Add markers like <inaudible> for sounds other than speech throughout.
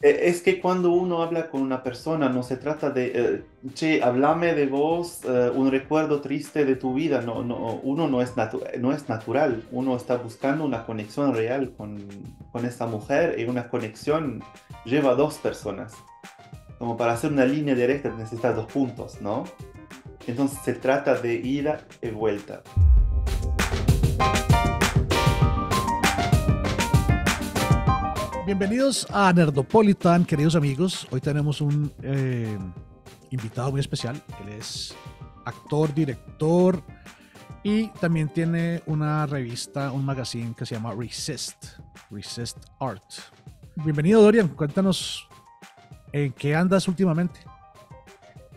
Eh, es que cuando uno habla con una persona, no se trata de, eh, che, de vos eh, un recuerdo triste de tu vida. No, uno no es, natural. Uno está buscando una conexión real con, con esa mujer y una conexión lleva dos personas. Como para hacer una línea directa necesitas dos puntos, ¿no? Entonces se trata de ida y vuelta. Bienvenidos a Nerdopolitan, queridos amigos. Hoy tenemos un eh, invitado muy especial. Él es actor, director y también tiene una revista, un magazine que se llama Resist, Resist Art. Bienvenido, Dorian. Cuéntanos en qué andas últimamente.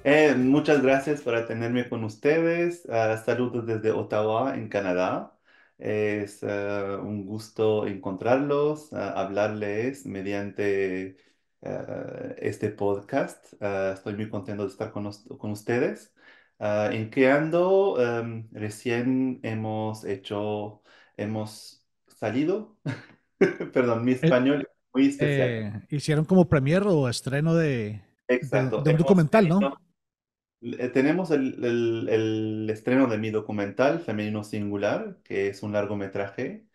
Eh, muchas gracias por tenerme con ustedes. Ah, saludos desde Ottawa, en Canadá. Es eh, un gusto encontrarlos, hablarles mediante eh, este podcast. Eh, estoy muy contento de estar con, con ustedes. Ah, en Creando, ando em, recién hemos hecho, hemos salido, <laughs> perdón, mi español muy especial. hicieron como premier o estreno de, de, un documental, ¿no? Eh, tenemos el, el- estreno de mi documental Femenino Singular, que es un largometraje,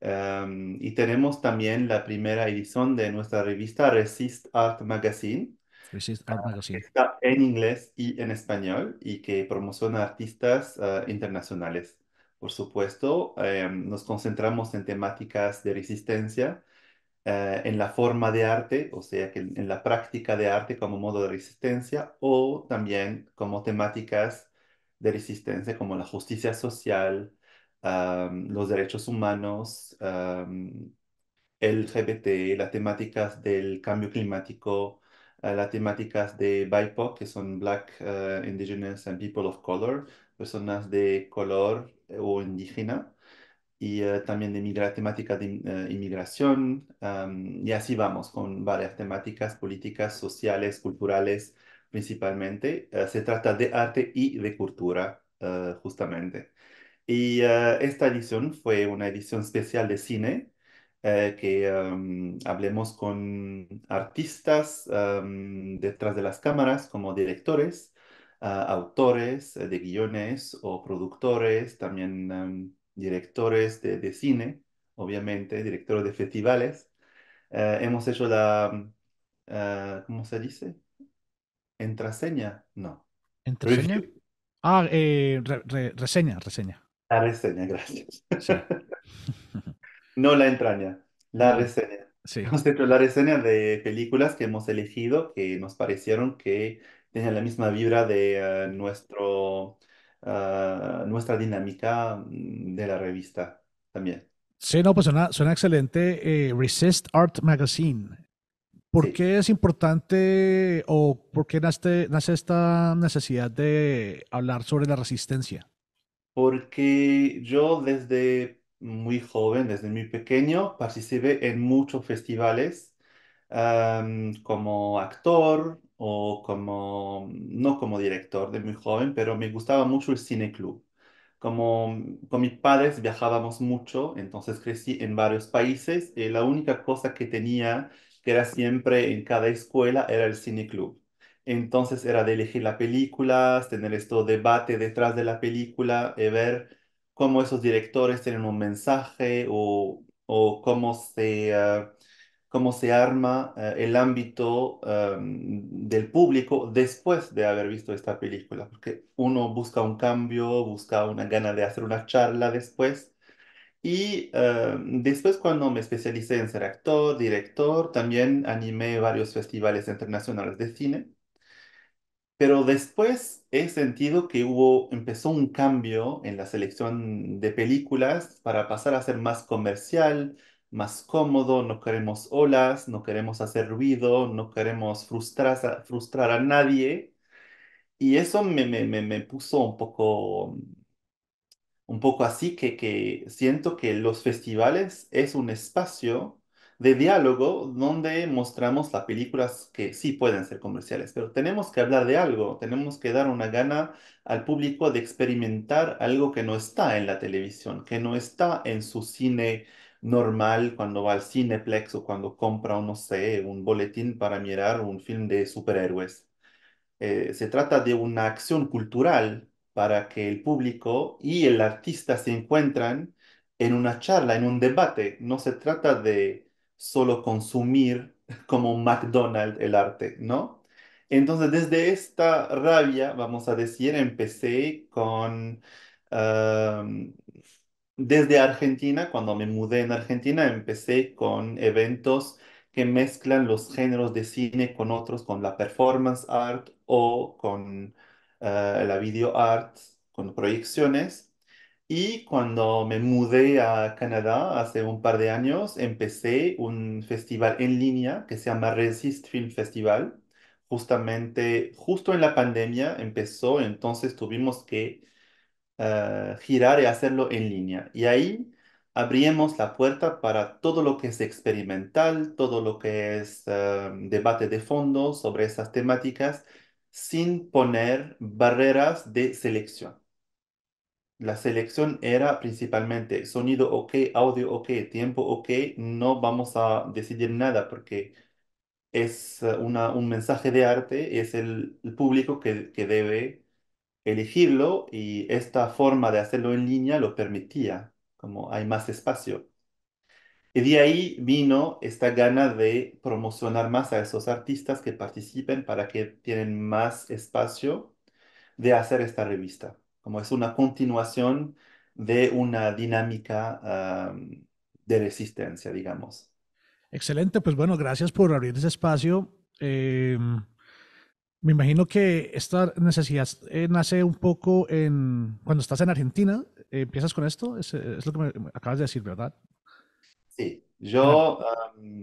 em, y tenemos también la primera edición de nuestra revista Resist ah, Art Magazine, que está en inglés y en español y que promociona artistas ah, internacionales. Por supuesto, em, nos concentramos en temáticas de resistencia eh, en la forma de arte, o sea, que en la práctica de arte como modo de resistencia o también como temáticas de resistencia como la justicia social, los derechos humanos, el LGBT, las temáticas del cambio climático, eh, las temáticas de BIPOC, que son Black, eh, Indigenous and People of Color, personas de color o indígena y eh, también de temática de eh, inmigración, y así vamos con varias temáticas políticas, sociales, culturales principalmente. Eh, se trata de arte y de cultura, justamente. Y esta edición fue una edición especial de cine, que hablemos con artistas detrás de las cámaras como directores, ah, autores de guiones o productores, también directores de, cine, obviamente, directores de festivales. Eh, hemos hecho la, mm, eh, ¿cómo se dice? Entraseña, no. ¿Entraseña? Ah, eh, reseña, reseña. La reseña, gracias. <laughs> no la entraña, la reseña. Sí. Hemos hecho la reseña de películas que hemos elegido que nos parecieron que tenían la misma vibra de nuestro Ah, nuestra dinámica mm, de la revista también. Sí, no, pues suena, excelente. Eh, Resist Art Magazine. ¿Por qué es importante o por qué nace, nace esta necesidad de hablar sobre la resistencia? Porque yo desde muy joven, desde muy pequeño, participé en muchos festivales como actor, o como, no como director de muy joven, pero me gustaba mucho el cine club. Como con mis padres viajábamos mucho, entonces crecí en varios países y eh, la única cosa que tenía, que era siempre en cada escuela, era el cine club. Entonces era de elegir las películas, tener esto debate detrás de la película, y eh, ver cómo esos directores tienen un mensaje o, cómo se... Ah, cómo se arma eh, el ámbito em, del público después de haber visto esta película, porque uno busca un cambio, busca una gana de hacer una charla después. Y em, después cuando me especialicé en ser actor, director, también animé varios festivales internacionales de cine. Pero después he sentido que hubo, empezó un cambio en la selección de películas para pasar a ser más comercial, más cómodo, no queremos olas, no queremos hacer ruido, no queremos frustrar a, frustrar a nadie. Y eso me, me, me, puso un poco, un poco así, que, que siento que los festivales es un espacio de diálogo donde mostramos las películas que sí pueden ser comerciales, pero tenemos que hablar de algo, tenemos que dar una gana al público de experimentar algo que no está en la televisión, que no está en su cine normal cuando va al Cineplex o cuando compra, no sé, un boletín para mirar un film de superhéroes. Eh, se trata de una acción cultural para que el público y el artista se encuentren en una charla, en un debate. No se trata de solo consumir como McDonald's el arte, ¿no? Entonces, desde esta rabia, vamos a decir, empecé con... Desde Argentina, cuando me mudé en Argentina, empecé con eventos que mezclan los géneros de cine con otros, con la performance art o con eh, la video art, con proyecciones. Y cuando me mudé a Canadá hace un par de años, empecé un festival en línea que se llama Resist Film Festival. Justamente, justo en la pandemia empezó, entonces tuvimos que eh, girar y hacerlo en línea. Y ahí abrimos la puerta para todo lo que es experimental, todo lo que es eh, debate de fondo sobre esas temáticas, sin poner barreras de selección. La selección era principalmente sonido ok, audio ok, tiempo ok, no vamos a decidir nada porque es eh, un mensaje de arte, es el, público que, que debe elegirlo y esta forma de hacerlo en línea lo permitía, como hay más espacio. Y de ahí vino esta gana de promocionar más a esos artistas que participen para que tienen más espacio de hacer esta revista, como es una continuación de una dinámica de resistencia, digamos. Excelente, pues bueno, gracias por abrir ese espacio. Em, me imagino que esta necesidad eh, nace un poco en cuando estás en Argentina. Eh, ¿Empiezas con esto? Es, lo que me, acabas de decir, ¿verdad? Sí, yo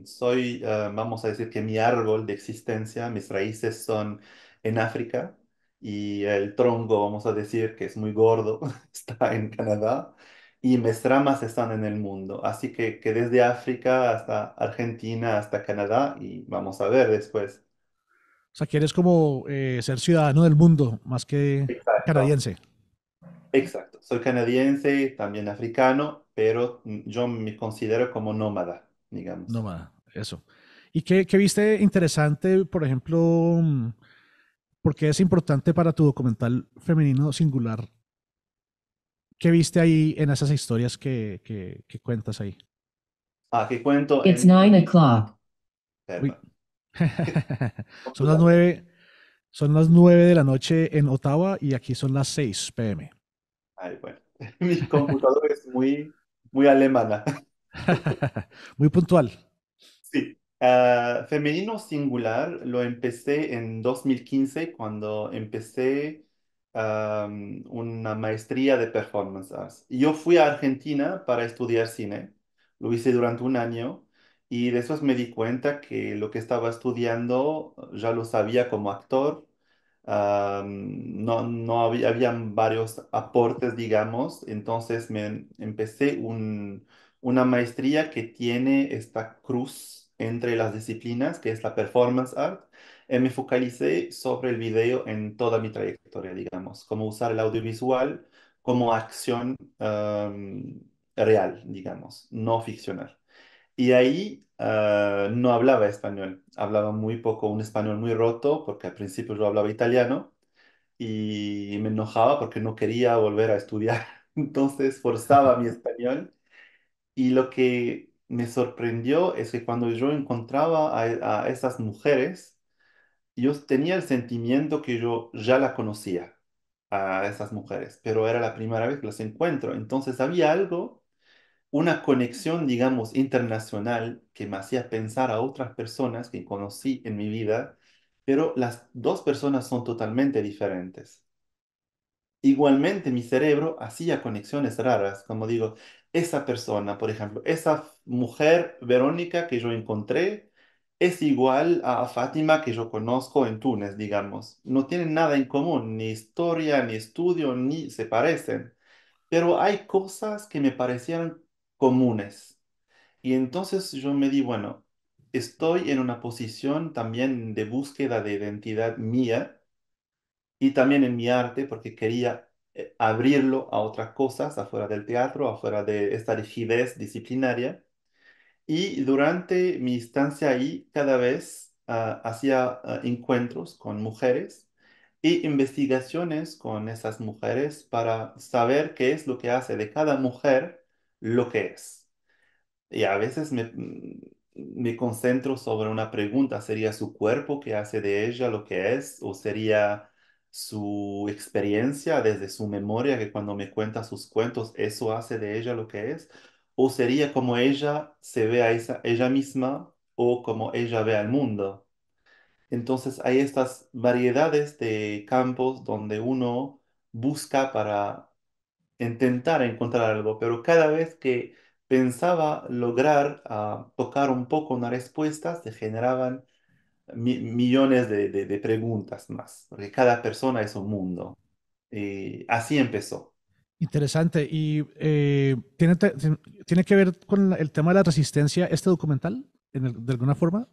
soy, vamos a decir que mi árbol de existencia, mis raíces son en África y el tronco, vamos a decir que es muy gordo, <laughs> está en Canadá y mis ramas están en el mundo. Así que, que desde África hasta Argentina, hasta Canadá y vamos a ver después o sea, quieres como eh, ser ciudadano del mundo más que canadiense. Exacto. Soy canadiense, también africano, pero yo me considero como nómada, digamos. Nómada, eso. ¿Y qué, viste interesante, por ejemplo, mm, porque es importante para tu documental femenino singular? ¿Qué viste ahí en esas historias que, cuentas ahí? Ah, ¿qué cuento? It's nine o'clock. <laughs> son las nueve Son las nueve de la noche en Ottawa y aquí son las 6 pm. Ay, bueno. <laughs> Mi computadora es muy, muy alemana. <laughs> muy puntual. Sí. Ah, femenino singular lo empecé en 2015 cuando empecé una maestría de performance arts. Yo fui a Argentina para estudiar cine. Lo hice durante un año y después me di cuenta que lo que estaba estudiando eh, ya lo sabía como actor. no, no había, habían varios aportes, digamos. Entonces me empecé un, una maestría que tiene esta cruz entre las disciplinas, que es la performance art. Y eh, me focalicé sobre el video en toda mi trayectoria, digamos, cómo usar el audiovisual como acción real, digamos, no ficcional. Y ahí ah, no hablaba español, hablaba muy poco, un español muy roto, porque al principio yo hablaba italiano y me enojaba porque no quería volver a estudiar. <laughs> Entonces forzaba mi <laughs> español. Y lo que me sorprendió es que cuando yo encontraba a, e, a esas mujeres, yo tenía el sentimiento que yo ya la conocía a esas mujeres, pero era la primera vez que las encuentro. Entonces había algo una conexión, digamos, internacional que me hacía pensar a otras personas que conocí en mi vida, pero las dos personas son totalmente diferentes. Igualmente, mi cerebro hacía conexiones raras, como digo, esa persona, por ejemplo, esa mujer Verónica que yo encontré es igual a Fátima que yo conozco en Túnez, digamos. No tienen nada en común, ni historia, ni estudio, ni se parecen. Pero hay cosas que me parecieron comunes. Y entonces yo me di, bueno, estoy en una posición también de búsqueda de identidad mía y también en mi arte porque quería eh, abrirlo a otras cosas afuera del teatro, afuera de esta rigidez disciplinaria. Y durante mi estancia ahí, cada vez ah, hacía ah, encuentros con mujeres e investigaciones con esas mujeres para saber qué es lo que hace de cada mujer lo que es. Y a veces me, mm, me concentro sobre una pregunta, ¿sería su cuerpo que hace de ella lo que es? ¿O sería su experiencia desde su memoria que cuando me cuenta sus cuentos, eso hace de ella lo que es? ¿O sería como ella se ve a ella misma o como ella ve al mundo? Entonces hay estas variedades de campos donde uno busca para intentar encontrar algo, pero cada vez que pensaba lograr ah, tocar un poco una respuesta, se generaban millones de, preguntas más, porque cada persona es un mundo. así empezó. Interesante. ¿Y eh, ¿tiene, tiene que ver con el tema de la resistencia este documental, el- de alguna forma?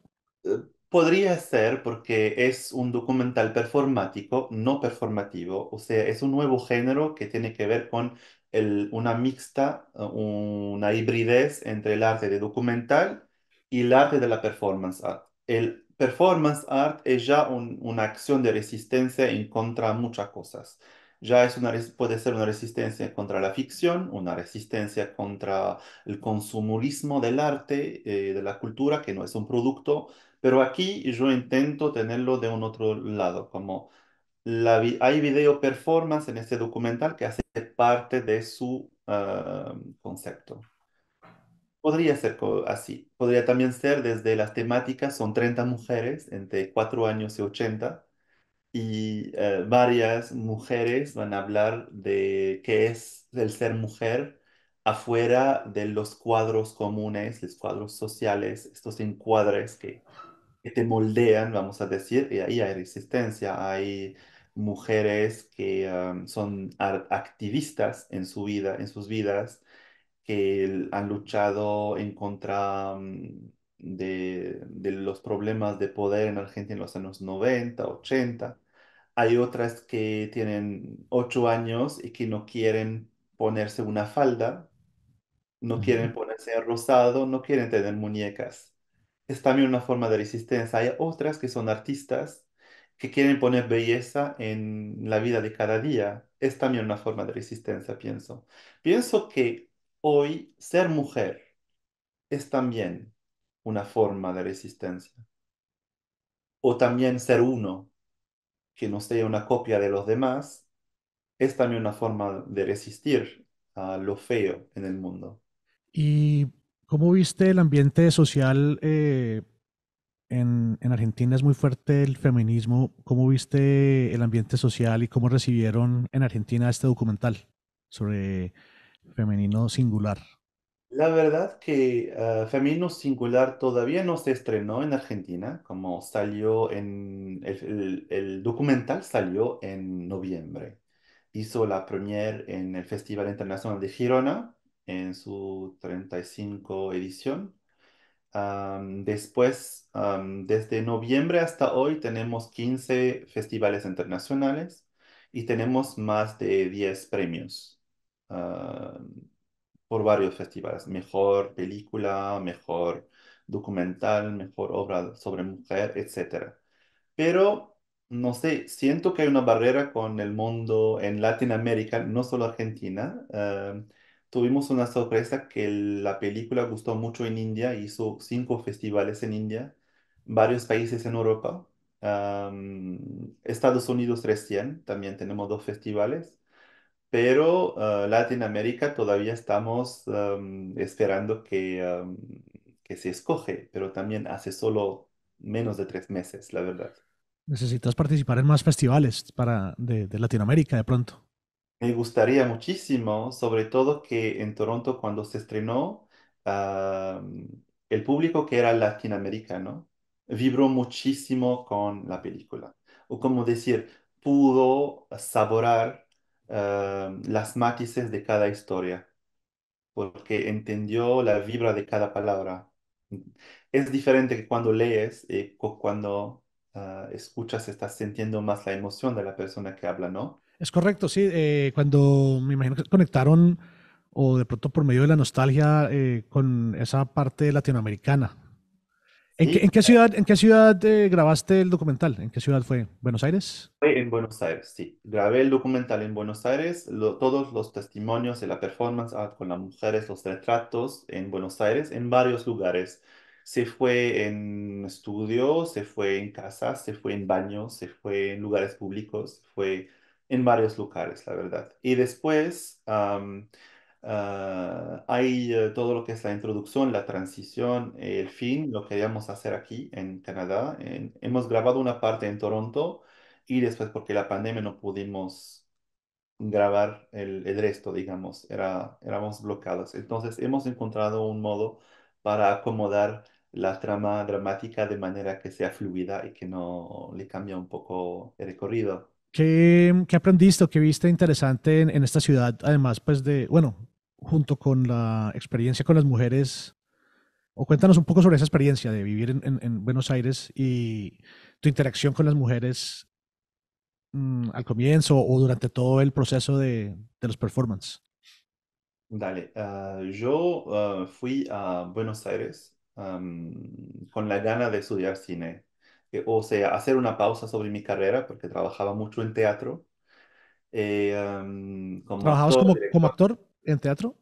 Eh, Podría ser porque es un documental performático, no performativo, o sea, es un nuevo género que tiene que ver con una mixta, eh, una hibridez entre el arte de documental y el arte de la performance art. El performance art es ya una acción de resistencia en contra muchas cosas. Ya es una, puede ser una resistencia contra la ficción, una resistencia contra el consumismo del arte, eh, de la cultura, que no es un producto pero aquí yo intento tenerlo de un otro lado, como la hay video performance en este documental que hace parte de su ah, concepto. Podría ser así. Podría también ser desde las temáticas, son 30 mujeres entre 4 años y 80, y eh, varias mujeres van a hablar de qué es el ser mujer afuera de los cuadros comunes, los cuadros sociales, estos encuadres que que te moldean, vamos a decir, y ahí hay resistencia, hay mujeres que son activistas en su vida, en sus vidas, que han luchado en contra de, los problemas de poder en Argentina en los años 90, 80. Hay otras que tienen 8 años y que no quieren ponerse una falda, no quieren ponerse rosado, no quieren tener muñecas es también una forma de resistencia. Hay otras que son artistas que quieren poner belleza en la vida de cada día. Es también una forma de resistencia, pienso. Pienso que hoy ser mujer es también una forma de resistencia. O también ser uno, que no sea una copia de los demás, es también una forma de resistir a lo feo en el mundo. Y ¿Cómo viste el ambiente social eh, en, Argentina? Es muy fuerte el feminismo. ¿Cómo viste el ambiente social y cómo recibieron en Argentina este documental sobre femenino singular? La verdad que ah, Femenino Singular todavía no se estrenó en Argentina, como salió en el, el documental salió en noviembre. Hizo la premier en el Festival Internacional de Girona en su 35 edición. después, desde noviembre hasta hoy, tenemos 15 festivales internacionales y tenemos más de 10 premios por varios festivales. Mejor película, mejor documental, mejor obra sobre mujer, etc. Pero, no sé, siento que hay una barrera con el mundo en Latinoamérica, no solo Argentina. Tuvimos una sorpresa que la película gustó mucho en India, hizo cinco festivales en India, varios países en Europa, Estados Unidos recién, también tenemos dos festivales, pero ah, Latinoamérica todavía estamos esperando que, que se escoge, pero también hace solo menos de tres meses, la verdad. Necesitas participar en más festivales para, de Latinoamérica de pronto. Me gustaría muchísimo, sobre todo que en Toronto cuando se estrenó, ah, el público que era latinoamericano vibró muchísimo con la película. O como decir, pudo saborar ah, las matices de cada historia, porque entendió la vibra de cada palabra. Es diferente que cuando lees, eh, o cuando ah, escuchas, estás sintiendo más la emoción de la persona que habla, ¿no? Es correcto, sí. Eh, cuando me imagino que conectaron o de pronto por medio de la nostalgia eh, con esa parte latinoamericana. ¿En, qué, ciudad, en qué ciudad eh, grabaste el documental? ¿En qué ciudad fue? ¿Buenos Aires? Fue en Buenos Aires, sí. Grabé el documental en Buenos Aires, todos los testimonios de la performance ah, con las mujeres, los retratos en Buenos Aires, en varios lugares. Se fue en estudio, se fue en casa, se fue en baños, se fue en lugares públicos, fue en varios lugares, la verdad. Y después ah, hay eh, todo lo que es la introducción, la transición, el fin, lo que a hacer aquí en Canadá. hemos grabado una parte en Toronto y después porque la pandemia no pudimos grabar el, resto, digamos, era, éramos bloqueados. Entonces hemos encontrado un modo para acomodar la trama dramática de manera que sea fluida y que no le cambie un poco el recorrido. ¿Qué, aprendiste o qué viste interesante en, esta ciudad? Además, pues de, bueno, junto con la experiencia con las mujeres, o cuéntanos un poco sobre esa experiencia de vivir en, Buenos Aires y tu interacción con las mujeres mm, al comienzo o durante todo el proceso de, los performances. Dale, ah, yo ah, fui a Buenos Aires con la gana de estudiar cine eh, o sea, hacer una pausa sobre mi carrera, porque trabajaba mucho en teatro. Eh, como ¿Trabajabas como, actor en teatro?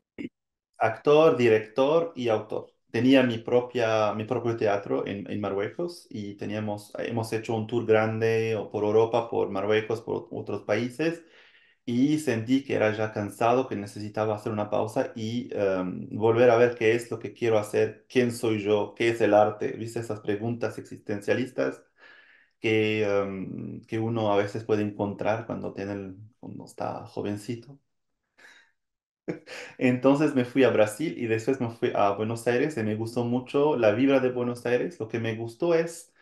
Actor, director y autor. Tenía mi, propia, mi propio teatro en, Marruecos y teníamos, hemos hecho un tour grande por Europa, por Marruecos, por otros países y sentí que era ya cansado, que necesitaba hacer una pausa y em, volver a ver qué es lo que quiero hacer, quién soy yo, qué es el arte, viste esas preguntas existencialistas que, em, que uno a veces puede encontrar cuando, tiene cuando está jovencito. <laughs> Entonces me fui a Brasil y después me fui a Buenos Aires y me gustó mucho la vibra de Buenos Aires. Lo que me gustó es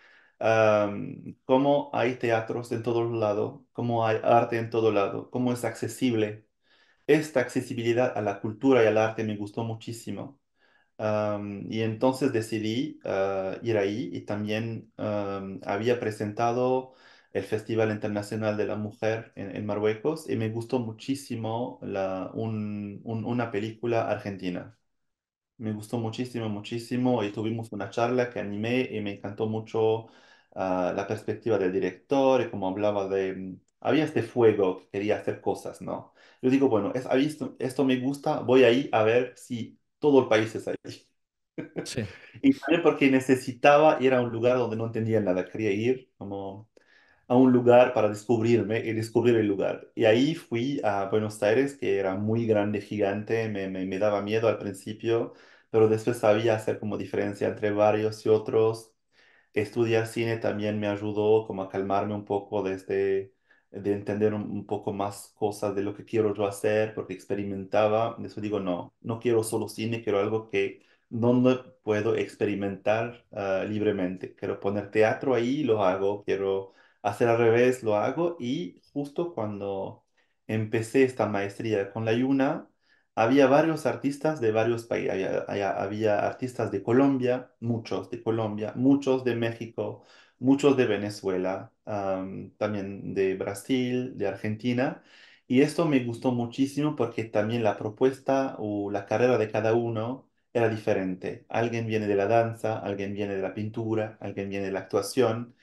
cómo hay teatros en todos lados, cómo hay arte en todo lado, cómo es accesible. Esta accesibilidad a la cultura y al arte me gustó muchísimo. y entonces decidí ah, ir ahí y también había presentado el Festival Internacional de la Mujer en, Marruecos y me gustó muchísimo la, un, una película argentina. Me gustó muchísimo, muchísimo y tuvimos una charla que animé y me encantó mucho Ah, la perspectiva del director, y como hablaba de... Mm, había este fuego que quería hacer cosas, ¿no? Yo digo, bueno, es, esto, esto me gusta, voy ahí a ver si todo el país es ahí. Sí. <laughs> Y fue porque necesitaba ir a un lugar donde no entendía nada, quería ir como a un lugar para descubrirme y descubrir el lugar. Y ahí fui a Buenos Aires, que era muy grande, gigante, me daba miedo al principio, pero después sabía hacer como diferencia entre varios y otros estudiar cine también me ayudó como a calmarme un poco desde este, de entender un, poco más cosas de lo que quiero yo hacer, porque experimentaba, eso digo, no, no quiero solo cine, quiero algo que no puedo experimentar ah, libremente. Quiero poner teatro ahí, lo hago, quiero hacer al revés, lo hago, y justo cuando empecé esta maestría con la Yuna, había varios artistas de varios países, había, artistas de Colombia, muchos de Colombia, muchos de México, muchos de Venezuela, también de Brasil, de Argentina. Y esto me gustó muchísimo porque también la propuesta o la carrera de cada uno era diferente. Alguien viene de la danza, alguien viene de la pintura, alguien viene de la actuación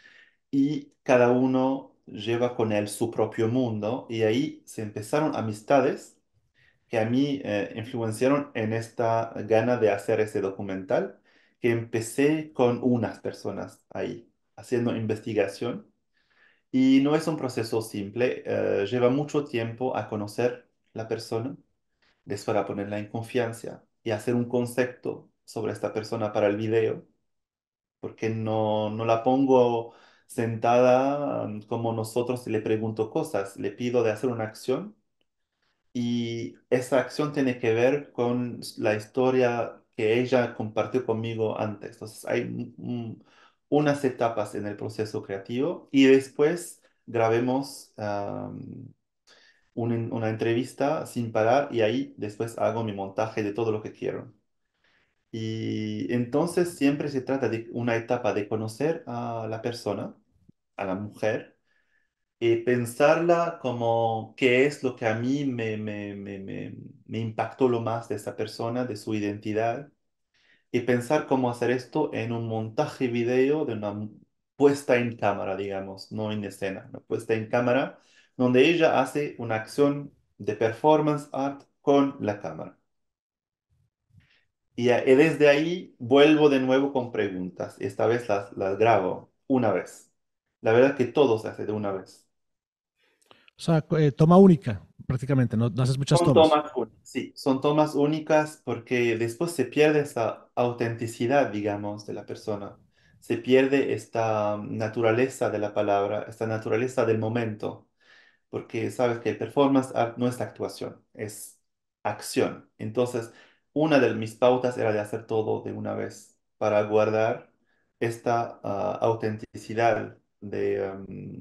y cada uno lleva con él su propio mundo y ahí se empezaron amistades que a mí eh, influenciaron en esta gana de hacer ese documental, que empecé con unas personas ahí, haciendo investigación. Y no es un proceso simple, eh, lleva mucho tiempo a conocer la persona, después a ponerla en confianza y hacer un concepto sobre esta persona para el video, porque no, no la pongo sentada mm, como nosotros y le pregunto cosas, le pido de hacer una acción y esa acción tiene que ver con la historia que ella compartió conmigo antes. Entonces, hay unas etapas en el proceso creativo y después grabemos una entrevista sin parar y ahí después hago mi montaje de todo lo que quiero. Y entonces siempre se trata de una etapa de conocer a la persona, a la mujer, y eh, pensarla como qué es lo que a mí me, me, me, me, impactó lo más de esa persona, de su identidad, y pensar cómo hacer esto en un montaje video de una puesta en cámara, digamos, no en escena, una puesta en cámara, donde ella hace una acción de performance art con la cámara. Y, desde ahí vuelvo de nuevo con preguntas. Esta vez las, las grabo una vez. La verdad es que todo se hace de una vez. O sea, eh, toma única, prácticamente, no, no haces muchas tomas. sí, son tomas únicas porque después se pierde esa autenticidad, digamos, de la persona. Se pierde esta naturaleza de la palabra, esta naturaleza del momento. Porque sabes que performance art no es actuación, es acción. Entonces, una de mis pautas era de hacer todo de una vez para guardar esta ah, autenticidad de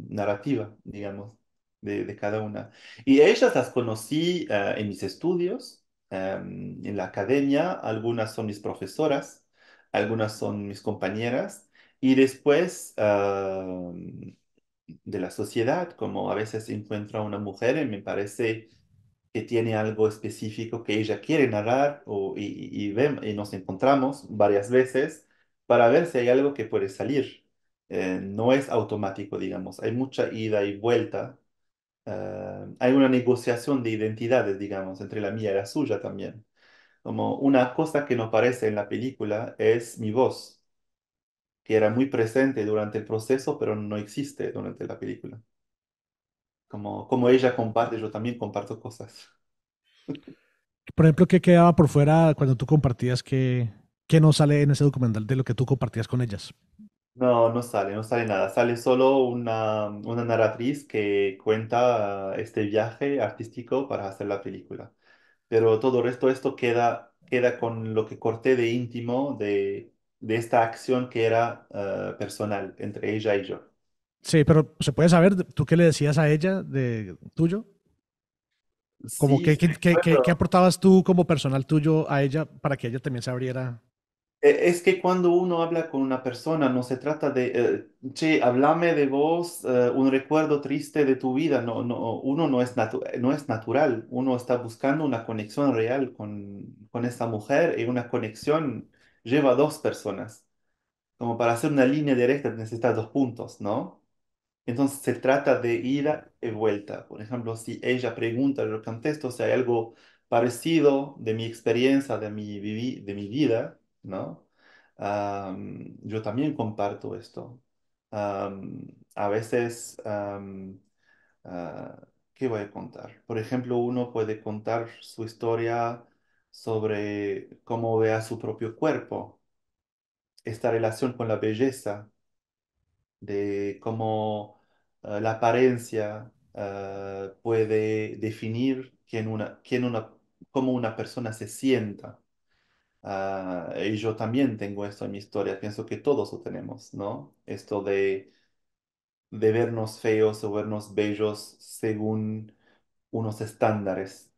narrativa, digamos de, cada una. Y ellas las conocí ah, en mis estudios, em, en la academia, algunas son mis profesoras, algunas son mis compañeras, y después de la sociedad, como a veces encuentro a una mujer y me parece que tiene algo específico que ella quiere narrar y, nos encontramos varias veces para ver si hay algo que puede salir. Eh, no es automático, digamos, hay mucha ida y vuelta eh, hay una negociación de identidades, digamos, entre la mía y la suya también. Como una cosa que no aparece en la película es mi voz, que era muy presente durante el proceso, pero no existe durante la película. Como, como ella comparte, yo también comparto cosas. Por ejemplo, ¿qué quedaba por fuera cuando tú compartías que, que no sale en ese documental de lo que tú compartías con ellas? No, no sale, no sale nada. Sale solo una, una narratriz que cuenta este viaje artístico para hacer la película. Pero todo el resto, esto queda, queda con lo que corté de íntimo de, esta acción que era eh, personal entre ella y yo. Sí, pero ¿se puede saber tú qué le decías a ella de tuyo? Como que, qué aportabas tú como personal tuyo a ella para que ella también se abriera e, es que cuando uno habla con una persona, no se trata de, eh, che, háblame de vos, eh, un recuerdo triste de tu vida. No, no, uno no es, no es natural. Uno está buscando una conexión real con, con esa mujer y una conexión lleva a dos personas. Como para hacer una línea directa necesitas dos puntos, ¿no? Entonces se trata de ida y vuelta. Por ejemplo, si ella pregunta, yo contesto si hay algo parecido de mi experiencia, de mi, de mi vida ¿no? yo también comparto esto. a veces, ah, ¿qué voy a contar? Por ejemplo, uno puede contar su historia sobre cómo ve a su propio cuerpo, esta relación con la belleza, de cómo ah, la apariencia ah, puede definir quién cómo una persona se sienta. Ah, y yo también tengo esto en mi historia, pienso que todos lo tenemos, ¿no? Esto de, de vernos feos o vernos bellos según unos estándares.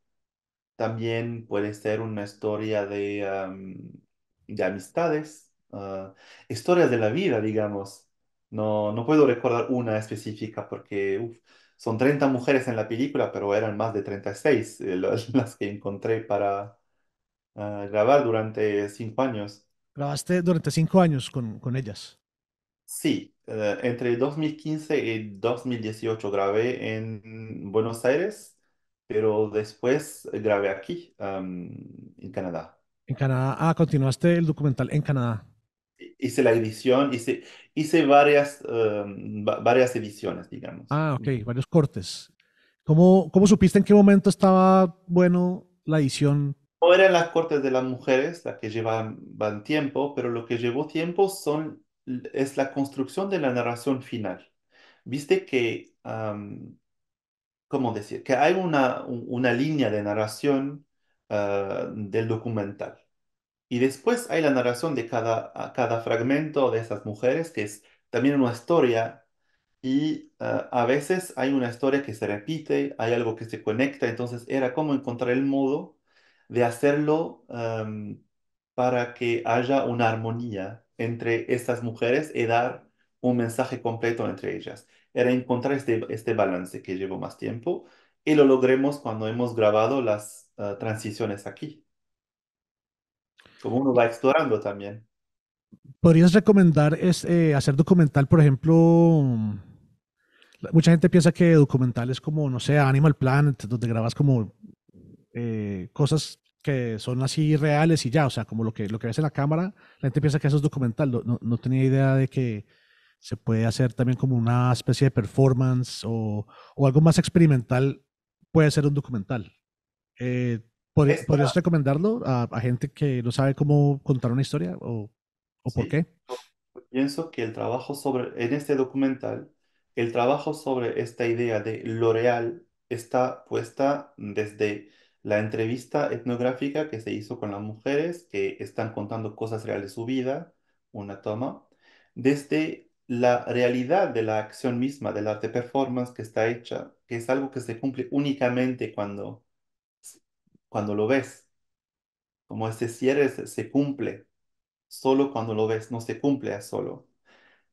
También puede ser una historia de, de amistades, ah, historias de la vida, digamos. No, no puedo recordar una específica porque son 30 mujeres en la película, pero eran más de 36 eh, <laughs> las que encontré para, grabar durante cinco años. ¿Grabaste durante cinco años con, ellas? Sí, eh, entre 2015 y 2018 grabé en Buenos Aires, pero después grabé aquí, en Canadá. En Canadá, ah, continuaste el documental en Canadá. Hice la edición, hice, hice varias, em, varias ediciones, digamos. Ah, ok, varios cortes. ¿Cómo, ¿Cómo supiste en qué momento estaba bueno la edición no eran las cortes de las mujeres las que llevaban tiempo, pero lo que llevó tiempo son, es la construcción de la narración final. Viste que, ¿cómo decir? Que hay una, una línea de narración ah, del documental. Y después hay la narración de cada, cada fragmento de esas mujeres, que es también una historia y ah, a veces hay una historia que se repite, hay algo que se conecta, entonces era como encontrar el modo de hacerlo para que haya una armonía entre estas mujeres y dar un mensaje completo entre ellas. Era encontrar este, este balance que llevó más tiempo y lo logremos cuando hemos grabado las ah, transiciones aquí. Como uno va explorando también. ¿Podrías recomendar es, eh, hacer documental, por ejemplo? Mucha gente piensa que documental es como, no sé, Animal Planet, donde grabas como eh, cosas que son así reales y ya, o sea, como lo que, lo que ves en la cámara, la gente piensa que eso es documental, no, no tenía idea de que se puede hacer también como una especie de performance o, o algo más experimental, puede ser un documental. Eh, ¿podrías, recomendarlo a, gente que no sabe cómo contar una historia o, o por qué? Pienso que el trabajo sobre, en este documental, el trabajo sobre esta idea de lo real está puesta desde la entrevista etnográfica que se hizo con las mujeres que están contando cosas reales de su vida, una toma, desde la realidad de la acción misma, del arte performance que está hecha, que es algo que se cumple únicamente cuando, cuando lo ves. Como ese cierre se, cumple solo cuando lo ves, no se cumple a solo.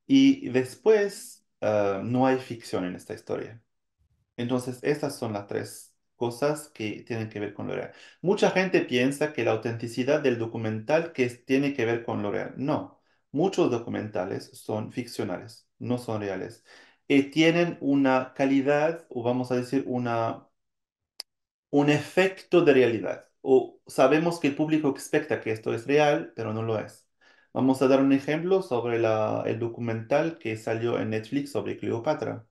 Y después ah, no hay ficción en esta historia. Entonces, estas son las tres cosas que tienen que ver con lo real. Mucha gente piensa que la autenticidad del documental que tiene que ver con lo real. No, muchos documentales son ficcionales, no son reales. Y eh, tienen una calidad, o vamos a decir, una, un efecto de realidad. O sabemos que el público expecta que esto es real, pero no lo es. Vamos a dar un ejemplo sobre el documental que salió en Netflix sobre Cleopatra.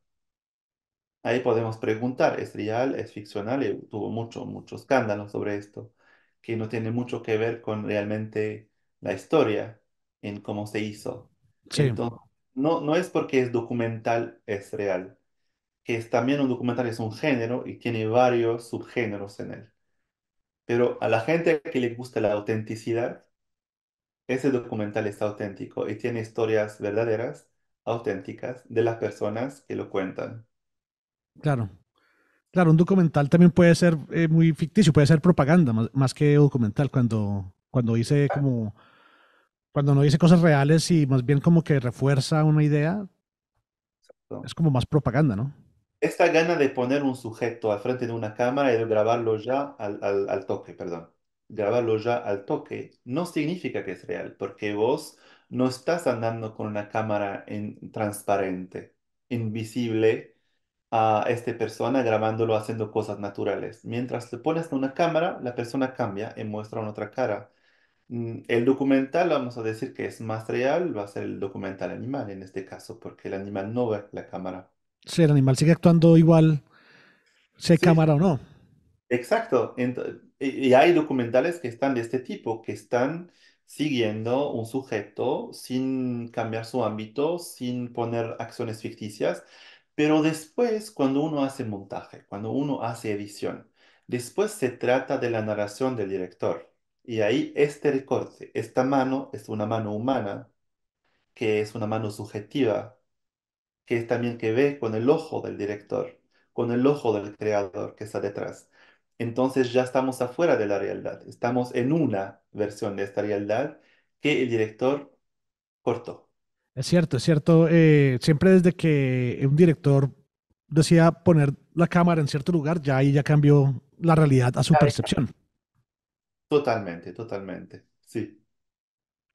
Ahí podemos preguntar, es real, es ficcional, y tuvo mucho, muchos escándalos sobre esto, que no tiene mucho que ver con realmente la historia, en cómo se hizo. no, no es porque es documental, es real, que es también un documental, es un género y tiene varios subgéneros en él. Pero a la gente que le gusta la autenticidad, ese documental es auténtico y tiene historias verdaderas, auténticas, de las personas que lo cuentan. Claro. Claro, un documental también puede ser eh, muy ficticio, puede ser propaganda más, que que documental cuando, cuando dice como cuando no dice cosas reales y más bien como que refuerza una idea. Es como más propaganda, ¿no? Esta gana de poner un sujeto al frente de una cámara y de grabarlo ya al, toque, perdón, grabarlo ya al toque, no significa que es real, porque vos no estás andando con una cámara en, transparente, invisible, a esta persona grabándolo haciendo cosas naturales. Mientras te pones una cámara, la persona cambia y muestra una otra cara. Mm, el documental, vamos a decir que es más real, va a ser el documental animal en este caso, porque el animal no ve la cámara. Sí, el animal sigue actuando igual, sea cámara o no. Exacto. y hay documentales que están de este tipo, que están siguiendo un sujeto sin cambiar su ámbito, sin poner acciones ficticias, pero después, cuando uno hace montaje, cuando uno hace edición, después se trata de la narración del director. Y ahí este recorte, esta mano es una mano humana, que es una mano subjetiva, que es también que ve con el ojo del director, con el ojo del creador que está detrás. Entonces ya estamos afuera de la realidad, estamos en una versión de esta realidad que el director cortó. Es cierto, es cierto. Eh, siempre desde que un director decía poner la cámara en cierto lugar, ya ahí ya cambió la realidad a su percepción. Totalmente, totalmente, sí.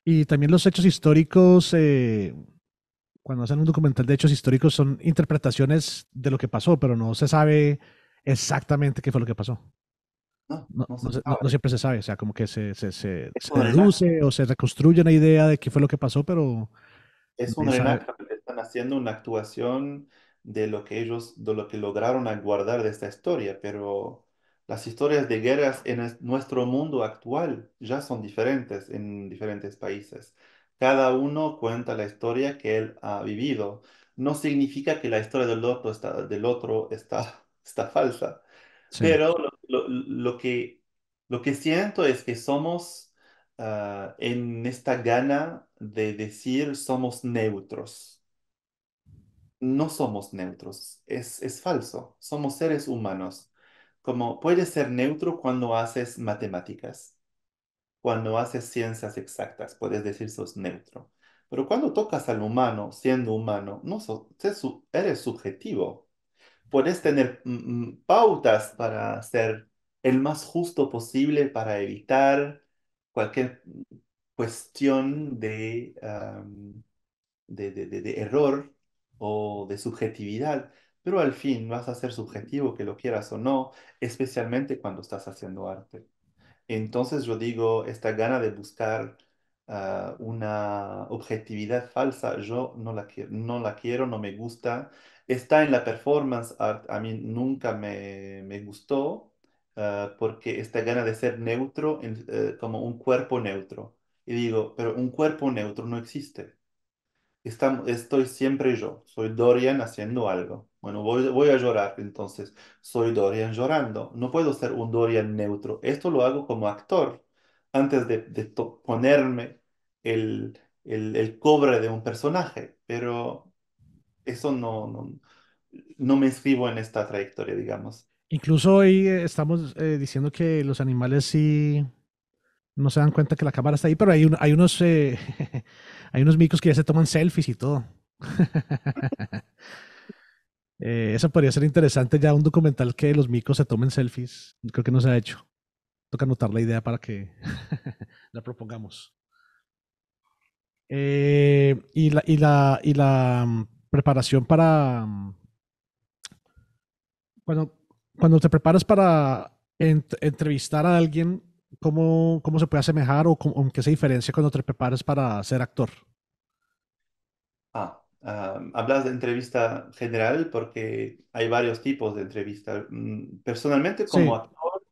Y también los hechos históricos, eh, cuando hacen un documental de hechos históricos, son interpretaciones de lo que pasó, pero no se sabe exactamente qué fue lo que pasó. No, no, no siempre se sabe, o sea, como que se, se, o se reconstruye una idea de qué fue lo que pasó, pero es un renacimiento. están haciendo una actuación de lo que ellos, de lo que lograron aguardar de esta historia, pero las historias de guerras en nuestro mundo actual ya son diferentes en diferentes países. Cada uno cuenta la historia que él ha vivido. No significa que la historia del otro está, del otro está, <laughs> está falsa, pero lo que, lo que siento es que somos Ah, en esta gana de decir somos neutros. No somos neutros, es, falso, somos seres humanos. Como puedes ser neutro cuando haces matemáticas, cuando haces ciencias exactas, puedes decir sos neutro. Pero cuando tocas al humano, siendo humano, no eres subjetivo. Puedes tener mm, mm, pautas para ser el más justo posible, para evitar cualquier cuestión de, de, de, de, error o de subjetividad, pero al fin vas a ser subjetivo, que lo quieras o no, especialmente cuando estás haciendo arte. Entonces yo digo, esta gana de buscar ah, una objetividad falsa, yo no la, quiero, no la quiero, no me gusta. Está en la performance art, a mí nunca me, me gustó, Ah, porque esta gana de ser neutro, eh, como un cuerpo neutro. Y digo, pero un cuerpo neutro no existe. Estamos, estoy siempre yo, soy Dorian haciendo algo. Bueno, voy, voy, a llorar, entonces soy Dorian llorando. No puedo ser un Dorian neutro. Esto lo hago como actor. Antes de, de ponerme el, el, el, cobre de un personaje, pero eso no, no, no me inscribo en esta trayectoria, digamos. Incluso hoy eh, estamos eh, diciendo que los animales sí no se dan cuenta que la cámara está ahí, pero hay, hay unos eh, <laughs> hay unos micos que ya se toman selfies y todo. <laughs> eso podría ser interesante ya un documental que los micos se tomen selfies. Creo que no se ha hecho. Toca anotar la idea para que <laughs> la propongamos. y, la, y, la, y la mm, preparación para... Bueno, mm, cuando te preparas para entrevistar a alguien, ¿cómo, ¿cómo se puede asemejar o, qué se diferencia cuando te preparas para ser actor? Ah, hablas de entrevista general porque hay varios tipos de entrevista. Mm, personalmente, como actor,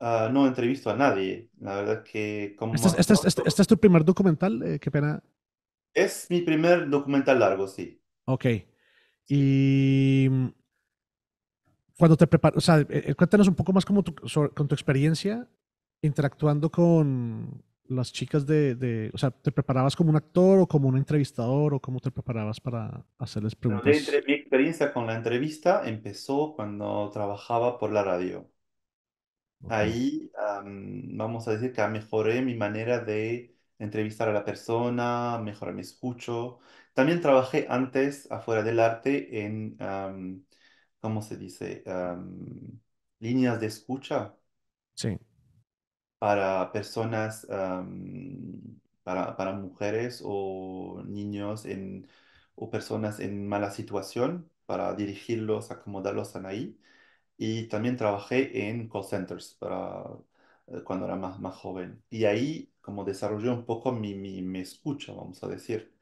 ah, no entrevisto a nadie. La verdad que como... ¿Este es, este este, este tu primer documental? Eh, qué pena. Es mi primer documental largo, sí. Ok. Y cuando te preparas, o sea, eh, eh, cuéntanos un poco más como con tu experiencia interactuando con las chicas de, o sea, ¿te preparabas como un actor o como un entrevistador o cómo te preparabas para hacerles preguntas? mi experiencia con la entrevista empezó cuando trabajaba por la radio. Ahí, vamos a decir que mejoré mi manera de entrevistar a la persona, mejoré mi escucho. También trabajé antes, afuera del arte, en ¿cómo se dice? líneas de escucha. Sí. Para personas, para, para, mujeres o niños en, o personas en mala situación, para dirigirlos, acomodarlos ahí. Y también trabajé en call centers para, eh, cuando era más, más joven. Y ahí como desarrollé un poco mi, mi, escucha, vamos a decir.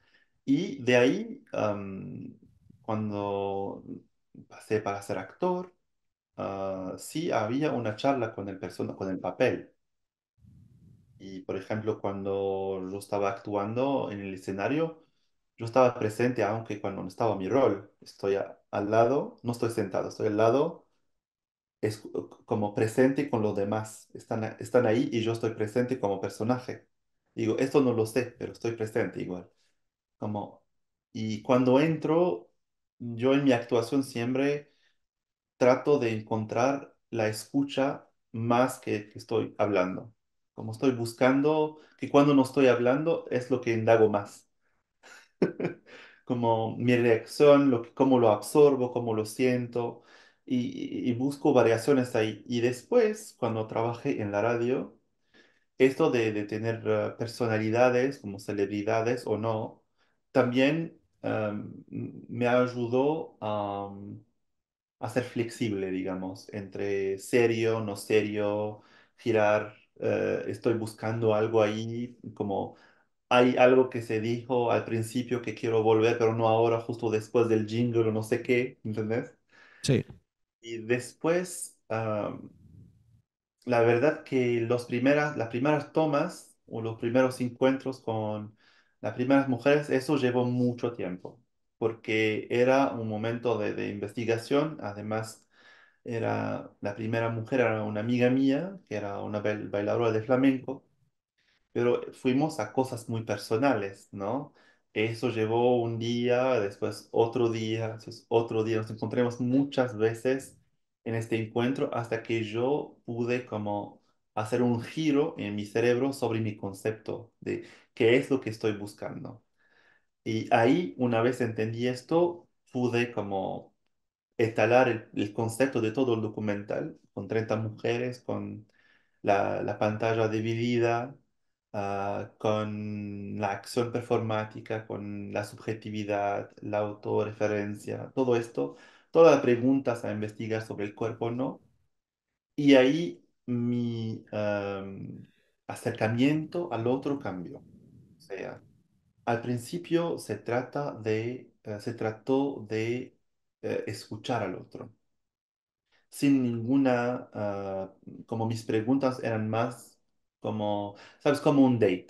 Y de ahí, cuando pasé para ser actor, ah, sí había una charla con el, con el papel. Y por ejemplo, cuando yo estaba actuando en el escenario, yo estaba presente, aunque cuando no estaba mi rol, estoy al lado, no estoy sentado, estoy al lado, es como presente con los demás. Están, están ahí y yo estoy presente como personaje. Digo, esto no lo sé, pero estoy presente igual. Como, y cuando entro, yo en mi actuación siempre trato de encontrar la escucha más que, estoy hablando. Como estoy buscando, que cuando no estoy hablando es lo que indago más. <laughs> como mi reacción, lo, cómo lo absorbo, cómo lo siento, y, busco variaciones ahí. Y después, cuando trabajé en la radio, esto de, de tener ah, personalidades como celebridades o no, también Em, me ayudó mm, a, ser flexible, digamos, entre serio, no serio, girar, eh, estoy buscando algo ahí, como hay algo que se dijo al principio que quiero volver, pero no ahora, justo después del jingle o no sé qué, ¿entendés? Sí. Y después, la verdad que los primeras, las primeras tomas o los primeros encuentros con las primeras mujeres, eso llevó mucho tiempo, porque era un momento de, investigación, además era la primera mujer, era una amiga mía, que era una bailadora de flamenco, pero fuimos a cosas muy personales, ¿no? Eso llevó un día, después otro día, después otro día, nos encontramos muchas veces en este encuentro hasta que yo pude como hacer un giro en mi cerebro sobre mi concepto de qué es lo que estoy buscando. Y ahí, una vez entendí esto, pude como instalar el, concepto de todo el documental, con 30 mujeres, con la, pantalla dividida, ah, con la acción performática, con la subjetividad, la autorreferencia, todo esto, todas las preguntas a investigar sobre el cuerpo, ¿no? Y ahí mi acercamiento al otro cambio. O sea, al principio se trata de, eh, se trató de eh, escuchar al otro. Sin ninguna, ah, como mis preguntas eran más como, ¿sabes? Como un date.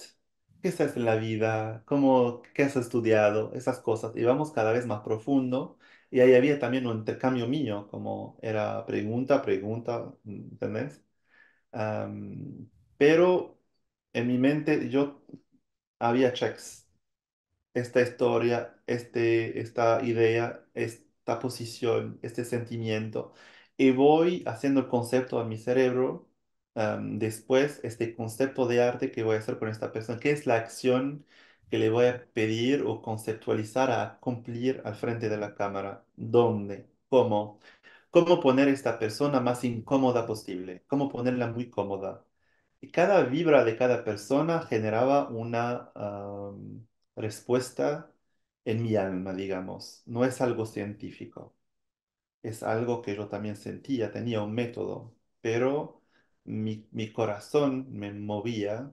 ¿Qué haces en la vida? ¿Cómo, ¿Qué has estudiado? Esas cosas. Y vamos cada vez más profundo. Y ahí había también un intercambio mío, como era pregunta, pregunta, ¿entendés? pero en mi mente yo había checks. Esta historia, este, esta idea, esta posición, este sentimiento. Y voy haciendo el concepto a mi cerebro. después, este concepto de arte que voy a hacer con esta persona, qué es la acción que le voy a pedir o conceptualizar a cumplir al frente de la cámara. ¿Dónde? ¿Cómo? cómo poner a esta persona más incómoda posible, cómo ponerla muy cómoda. Y cada vibra de cada persona generaba una respuesta en mi alma, digamos. No es algo científico. Es algo que yo también sentía, tenía un método, pero mi, mi corazón me movía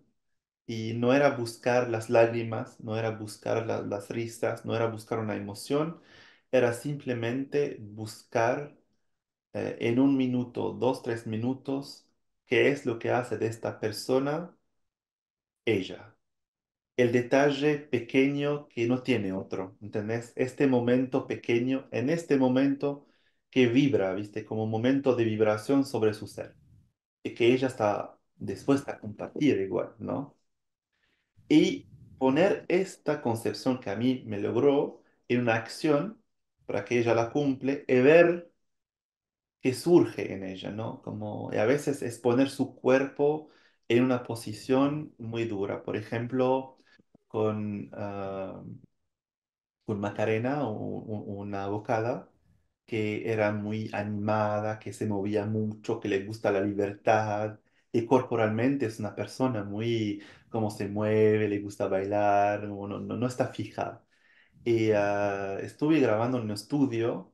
y no era buscar las lágrimas, no era buscar las risas, no era buscar una emoción, era simplemente buscar eh, en un minuto, dos, tres minutos, qué es lo que hace de esta persona ella. El detalle pequeño que no tiene otro, ¿entendés? Este momento pequeño, en este momento que vibra, ¿viste? Como un momento de vibración sobre su ser. Y que ella está dispuesta a compartir igual, ¿no? Y poner esta concepción que a mí me logró en una acción para que ella la cumple y ver que surge en ella, ¿no? Como a veces es poner su cuerpo en una posición muy dura. Por ejemplo, con, ah, con Macarena, o, una abocada que era muy animada, que se movía mucho, que le gusta la libertad, y corporalmente es una persona muy, como se mueve, le gusta bailar, no, no, está fija. Y ah, estuve grabando en un estudio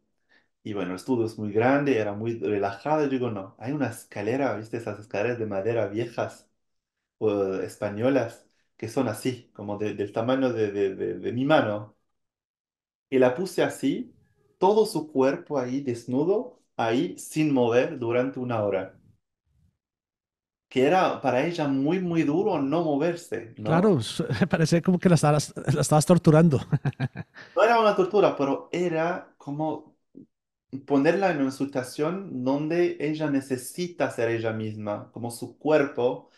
y bueno, el estudio es muy grande, era muy relajado. Digo, no, hay una escalera, ¿viste? Esas escaleras de madera viejas españolas que son así, como del tamaño de, de- mi mano. Y la puse así, todo su cuerpo ahí desnudo, ahí sin mover durante una hora. Que era para ella muy, muy duro no moverse, Claro, <laughs> parecía parece como que la estabas, la estabas torturando. <laughs> No era una tortura, pero era como ponerla en una situación donde ella necesita ser ella misma, como su cuerpo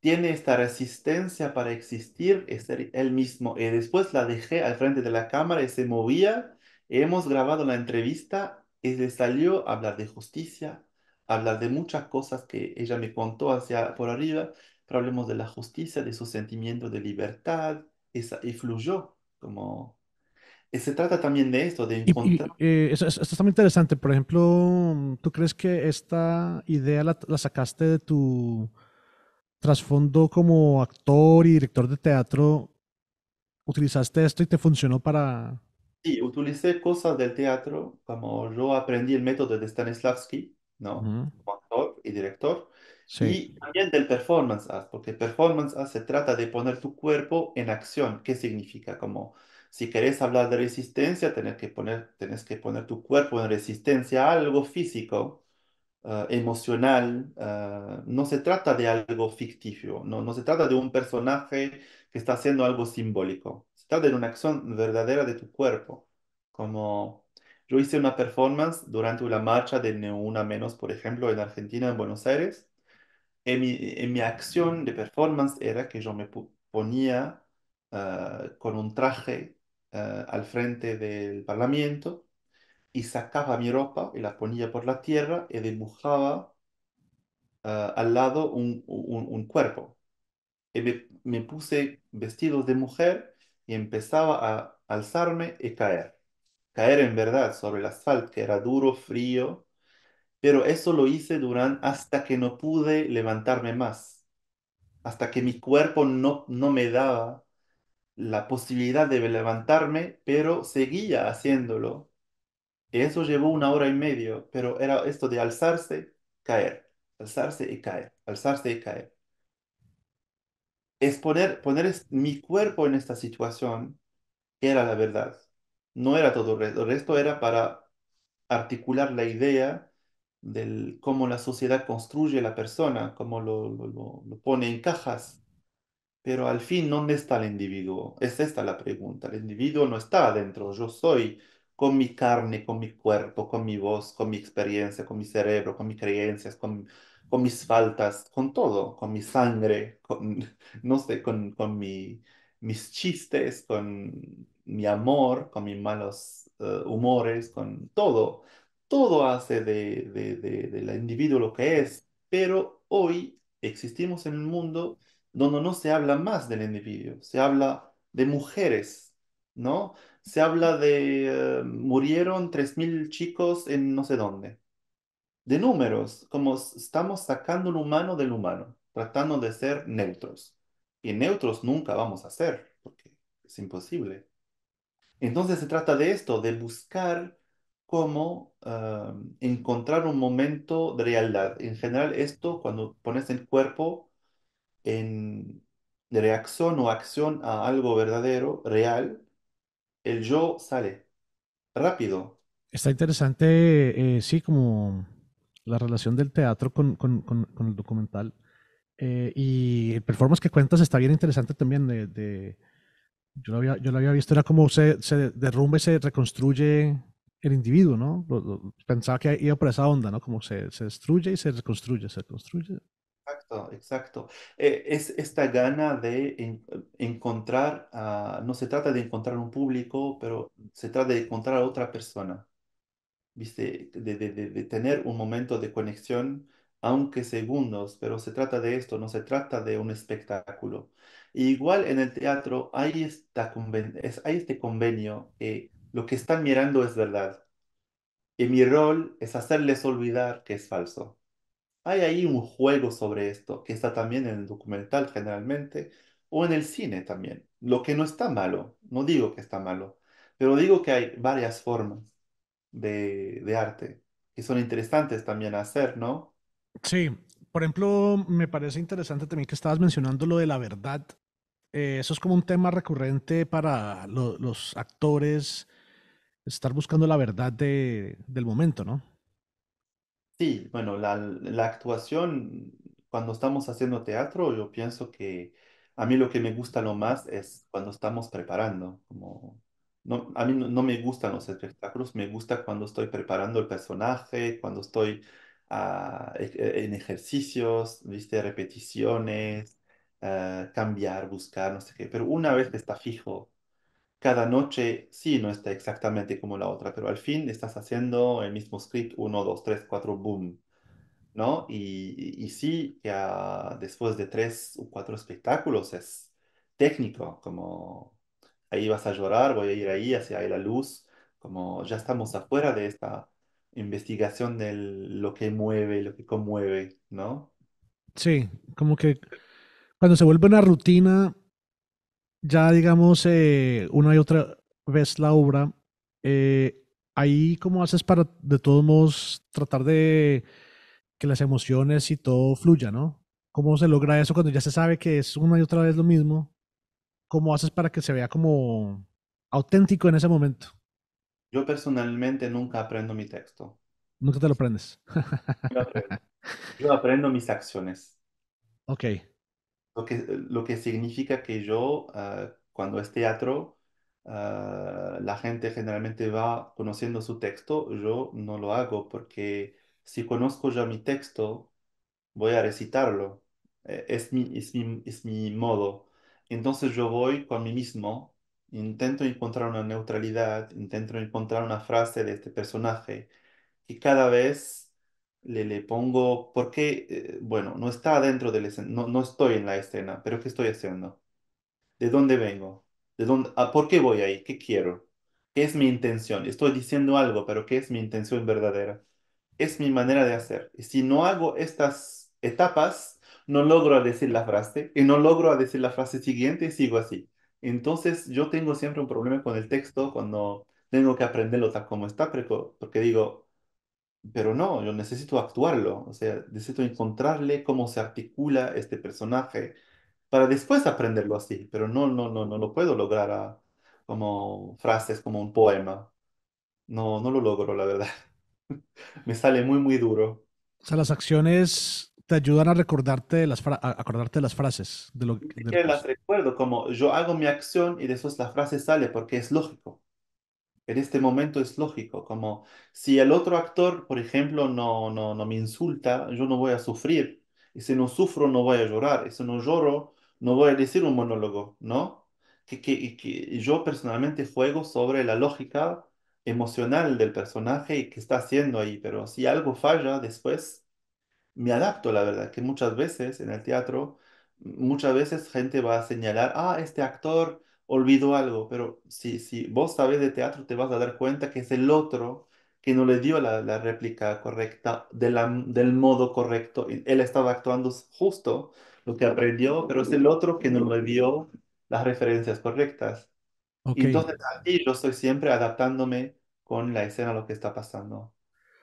tiene esta resistencia para existir y ser él mismo. Y eh, después la dejé al frente de la cámara y se movía. hemos grabado la entrevista y le salió a hablar de justicia, hablar de muchas cosas que ella me contó hacia por arriba, pero hablemos de la justicia, de su sentimiento de libertad, esa, y fluyó como se trata también de esto, de encontrar. Eh, esto, es también muy interesante. Por ejemplo, ¿tú crees que esta idea la, sacaste de tu trasfondo como actor y director de teatro? ¿Utilizaste esto y te funcionó para...? Sí, utilicé cosas del teatro, como yo aprendí el método de Stanislavski, ¿no? Como actor y director. Y también del performance art, porque performance art se trata de poner tu cuerpo en acción. ¿Qué significa? Como si querés hablar de resistencia, tenés que poner, tenés que poner tu cuerpo en resistencia a algo físico, eh, emocional. Eh, no se trata de algo ficticio, no, no se trata de un personaje que está haciendo algo simbólico. Se trata de una acción verdadera de tu cuerpo. Como yo hice una performance durante una marcha de Neuna Menos, por ejemplo, en Argentina, en Buenos Aires. En mi, mi acción de performance era que yo me ponía eh, con un traje eh, al frente del Parlamento y sacaba mi ropa y la ponía por la tierra y dibujaba eh, al lado un, cuerpo. Y me, puse vestidos de mujer y empezaba a alzarme y caer. Caer en verdad sobre el asfalto, que era duro, frío, pero eso lo hice durante, hasta que no pude levantarme más, hasta que mi cuerpo no, no me daba la posibilidad de levantarme, pero seguía haciéndolo. Eso llevó una hora y media, pero era esto de alzarse, caer, alzarse y caer, alzarse y caer. Es poner, mi cuerpo en esta situación era la verdad. No era todo el resto. era para articular la idea de cómo la sociedad construye la persona, cómo lo, lo pone en cajas pero al fin, ¿dónde está el individuo? Es esta la pregunta. El individuo no está adentro. Yo soy con mi carne, con mi cuerpo, con mi voz, con mi experiencia, con mi cerebro, con mis creencias, con, con mis faltas, con todo, con mi sangre, con, <laughs> no sé, con, con mi, mis chistes, con mi amor, con mis malos eh, humores, con todo. Todo hace del de, de, de, individuo lo que es. Pero hoy existimos en el mundo donde no se habla más del individuo, se habla de mujeres, ¿no? Se habla de eh, murieron 3.000 chicos en no sé dónde. De números, como estamos sacando el humano del humano, tratando de ser neutros. Y neutros nunca vamos a ser, porque es imposible. Entonces se trata de esto, de buscar cómo eh, encontrar un momento de realidad. En general, esto, cuando pones el cuerpo en reacción o acción a algo verdadero, real, el yo sale rápido. Está interesante, eh, sí, como la relación del teatro con, con, con, el documental. Eh, y el performance que cuentas está bien interesante también. De, yo, lo había, yo, lo había, visto, era como se, se derrumba y se reconstruye el individuo, ¿no? pensaba que iba por esa onda, ¿no? Como se, se destruye y se reconstruye, se construye, Exacto, exacto. Eh, es esta gana de encontrar, no se trata de encontrar un público, pero se trata de encontrar a otra persona, ¿viste? De, tener un momento de conexión, aunque segundos, pero se trata de esto, no se trata de un espectáculo. igual en el teatro hay, hay este convenio que lo que están mirando es verdad y mi rol es hacerles olvidar que es falso. Hay ahí un juego sobre esto, que está también en el documental generalmente, o en el cine también, lo que no está malo, no digo que está malo, pero digo que hay varias formas de, arte que son interesantes también hacer, ¿no? Sí, por ejemplo, me parece interesante también que estabas mencionando lo de la verdad. Eh, eso es como un tema recurrente para los actores, estar buscando la verdad del momento, ¿no? Sí, bueno, la, actuación, cuando estamos haciendo teatro, yo pienso que a mí lo que me gusta lo más es cuando estamos preparando, como no, a mí no, me gustan los espectáculos, me gusta cuando estoy preparando el personaje, cuando estoy ah, e, e, en ejercicios, viste, repeticiones, ah, cambiar, buscar, no sé qué, pero una vez que está fijo cada noche sí no está exactamente como la otra, pero al fin estás haciendo el mismo script 1, 2, 3, 4, boom, ¿no? Y, y sí, después de tres o cuatro espectáculos es técnico, como ahí vas a llorar, voy a ir ahí hacia ahí la luz, como ya estamos afuera de esta investigación de lo que mueve, lo que conmueve, ¿no? Sí, como que cuando se vuelve una rutina, ya digamos eh, una y otra vez la obra, eh, ahí cómo haces para de todos modos tratar de que las emociones y todo fluya, ¿no? ¿Cómo se logra eso cuando ya se sabe que es una y otra vez lo mismo? ¿Cómo haces para que se vea como auténtico en ese momento? Yo personalmente nunca aprendo mi texto. Nunca te lo aprendes. Yo aprendo, <laughs> Yo aprendo mis acciones. Ok. Lo que, lo que significa que yo, ah, cuando es teatro, ah, la gente generalmente va conociendo su texto, yo no lo hago porque si conozco ya mi texto, voy a recitarlo. Eh, es mi, es mi, modo. Entonces yo voy con mí mismo, intento encontrar una neutralidad, intento encontrar una frase de este personaje y cada vez le, pongo, porque, qué? Eh, bueno, no está dentro del escena, no, estoy en la escena, pero ¿qué estoy haciendo? ¿De dónde vengo? ¿De dónde, a, ah, ¿Por qué voy ahí? ¿Qué quiero? ¿Qué es mi intención? Estoy diciendo algo, pero ¿qué es mi intención verdadera? Es mi manera de hacer. Y si no hago estas etapas, no logro decir la frase y no logro decir la frase siguiente y sigo así. Entonces yo tengo siempre un problema con el texto cuando tengo que aprenderlo tal como está, porque digo, pero no, yo necesito actuarlo, o sea, necesito encontrarle cómo se articula este personaje para después aprenderlo así, pero no, no, no, no lo puedo lograr como frases, como un poema. No, no lo logro, la verdad. <laughs> Me sale muy, muy duro. O sea, las acciones te ayudan a recordarte las, acordarte las frases, de lo, las recuerdo, como yo hago mi acción y después la frase sale porque es lógico en este momento es lógico, como si el otro actor, por ejemplo, no, no, no me insulta, yo no voy a sufrir, y si no sufro, no voy a llorar, y si no lloro, no voy a decir un monólogo, ¿no? Que, que, yo personalmente juego sobre la lógica emocional del personaje y que está haciendo ahí, pero si algo falla después, me adapto, la verdad, que muchas veces en el teatro, muchas veces gente va a señalar, ah, este actor olvido algo, pero si, si vos sabes de teatro te vas a dar cuenta que es el otro que no le dio la, la réplica correcta de la, del modo correcto. Él estaba actuando justo lo que aprendió, pero es el otro que no le dio las referencias correctas. Okay. Entonces, aquí yo estoy siempre adaptándome con la escena lo que está pasando.